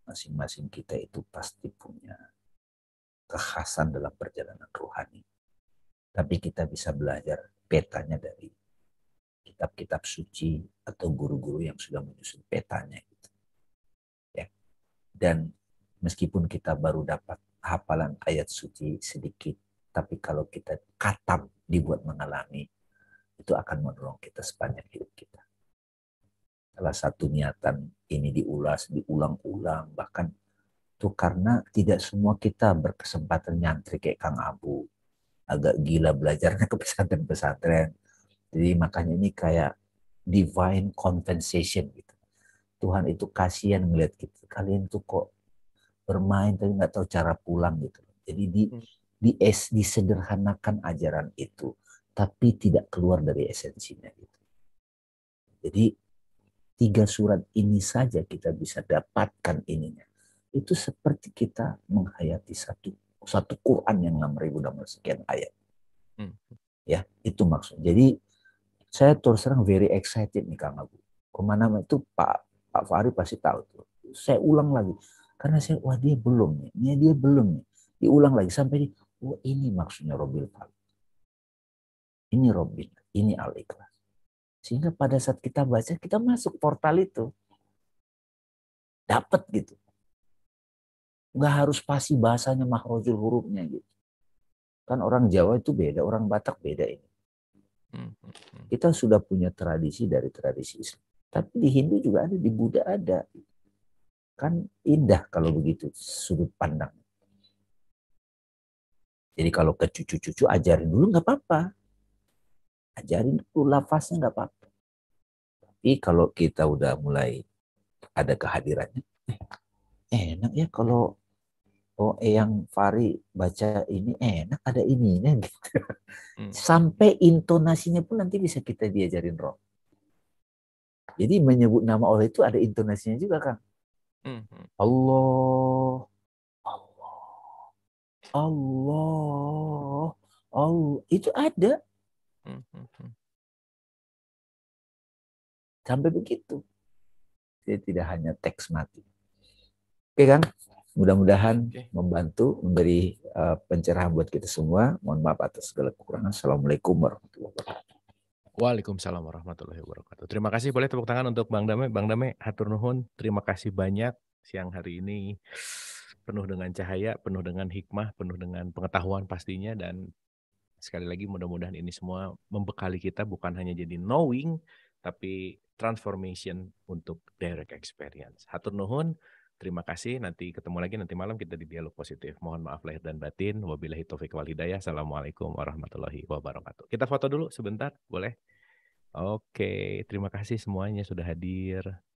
[SPEAKER 2] masing-masing kita itu pasti punya kekhasan dalam perjalanan rohani. Tapi kita bisa belajar petanya dari kitab-kitab suci atau guru-guru yang sudah menyusun petanya gitu. Ya. Dan meskipun kita baru dapat hafalan ayat suci sedikit, tapi kalau kita katam dibuat mengalami, itu akan menolong kita sepanjang hidup kita. Salah satu niatan ini diulas, diulang-ulang, bahkan itu karena tidak semua kita berkesempatan nyantri kayak Kang Abu. Agak gila belajarnya ke pesantren-pesantren. Jadi makanya ini kayak divine compensation gitu. Tuhan itu kasihan melihat kita. Kalian tuh kok bermain tapi nggak tahu cara pulang gitu. Jadi di hmm. di es disederhanakan ajaran itu tapi tidak keluar dari esensinya gitu. Jadi tiga surat ini saja kita bisa dapatkan ininya. Itu seperti kita menghayati satu satu Quran yang 6.600 sekian ayat. Hmm. Ya, itu maksud. Jadi saya terus terang very excited nih Kang Abu. Kemana itu Pak Pak Fahri pasti tahu tuh. Saya ulang lagi karena saya wah dia belum nih, dia, dia belum nih. Diulang lagi sampai di, oh ini maksudnya Robil Fahri. Ini Robin, ini Al-Ikhlas. Sehingga pada saat kita baca, kita masuk portal itu. Dapat gitu. Nggak harus pasti bahasanya makrojul hurufnya gitu. Kan orang Jawa itu beda, orang Batak beda ini. Hmm, hmm, hmm. Kita sudah punya tradisi dari tradisi Islam. Tapi di Hindu juga ada, di Buddha ada. Kan indah kalau begitu sudut pandang. Jadi kalau ke cucu-cucu ajarin dulu nggak apa-apa ajarin dulu lafaznya nggak apa-apa. Tapi kalau kita udah mulai ada kehadirannya, eh, enak ya kalau oh eh, yang Fari baca ini eh, enak ada ya, *laughs* gitu. Hmm. Sampai intonasinya pun nanti bisa kita diajarin roh. Jadi menyebut nama Allah itu ada intonasinya juga kan. Hmm. Allah, Allah, Allah,
[SPEAKER 3] Allah itu ada
[SPEAKER 4] Hmm, hmm, hmm.
[SPEAKER 2] Sampai begitu. Jadi tidak hanya teks mati. Oke kan? Mudah-mudahan membantu memberi uh, pencerahan buat kita semua. Mohon maaf atas segala kekurangan. Assalamualaikum warahmatullahi wabarakatuh.
[SPEAKER 1] Waalaikumsalam warahmatullahi wabarakatuh. Terima kasih boleh tepuk tangan untuk Bang Dame. Bang Dame, hatur nuhun. Terima kasih banyak siang hari ini penuh dengan cahaya, penuh dengan hikmah, penuh dengan pengetahuan pastinya dan sekali lagi mudah-mudahan ini semua membekali kita bukan hanya jadi knowing tapi transformation untuk direct experience. Hatur nuhun, terima kasih. Nanti ketemu lagi nanti malam kita di dialog positif. Mohon maaf lahir dan batin. Wabillahi taufik wal hidayah. Assalamualaikum warahmatullahi wabarakatuh. Kita foto dulu sebentar, boleh? Oke, terima kasih semuanya sudah hadir.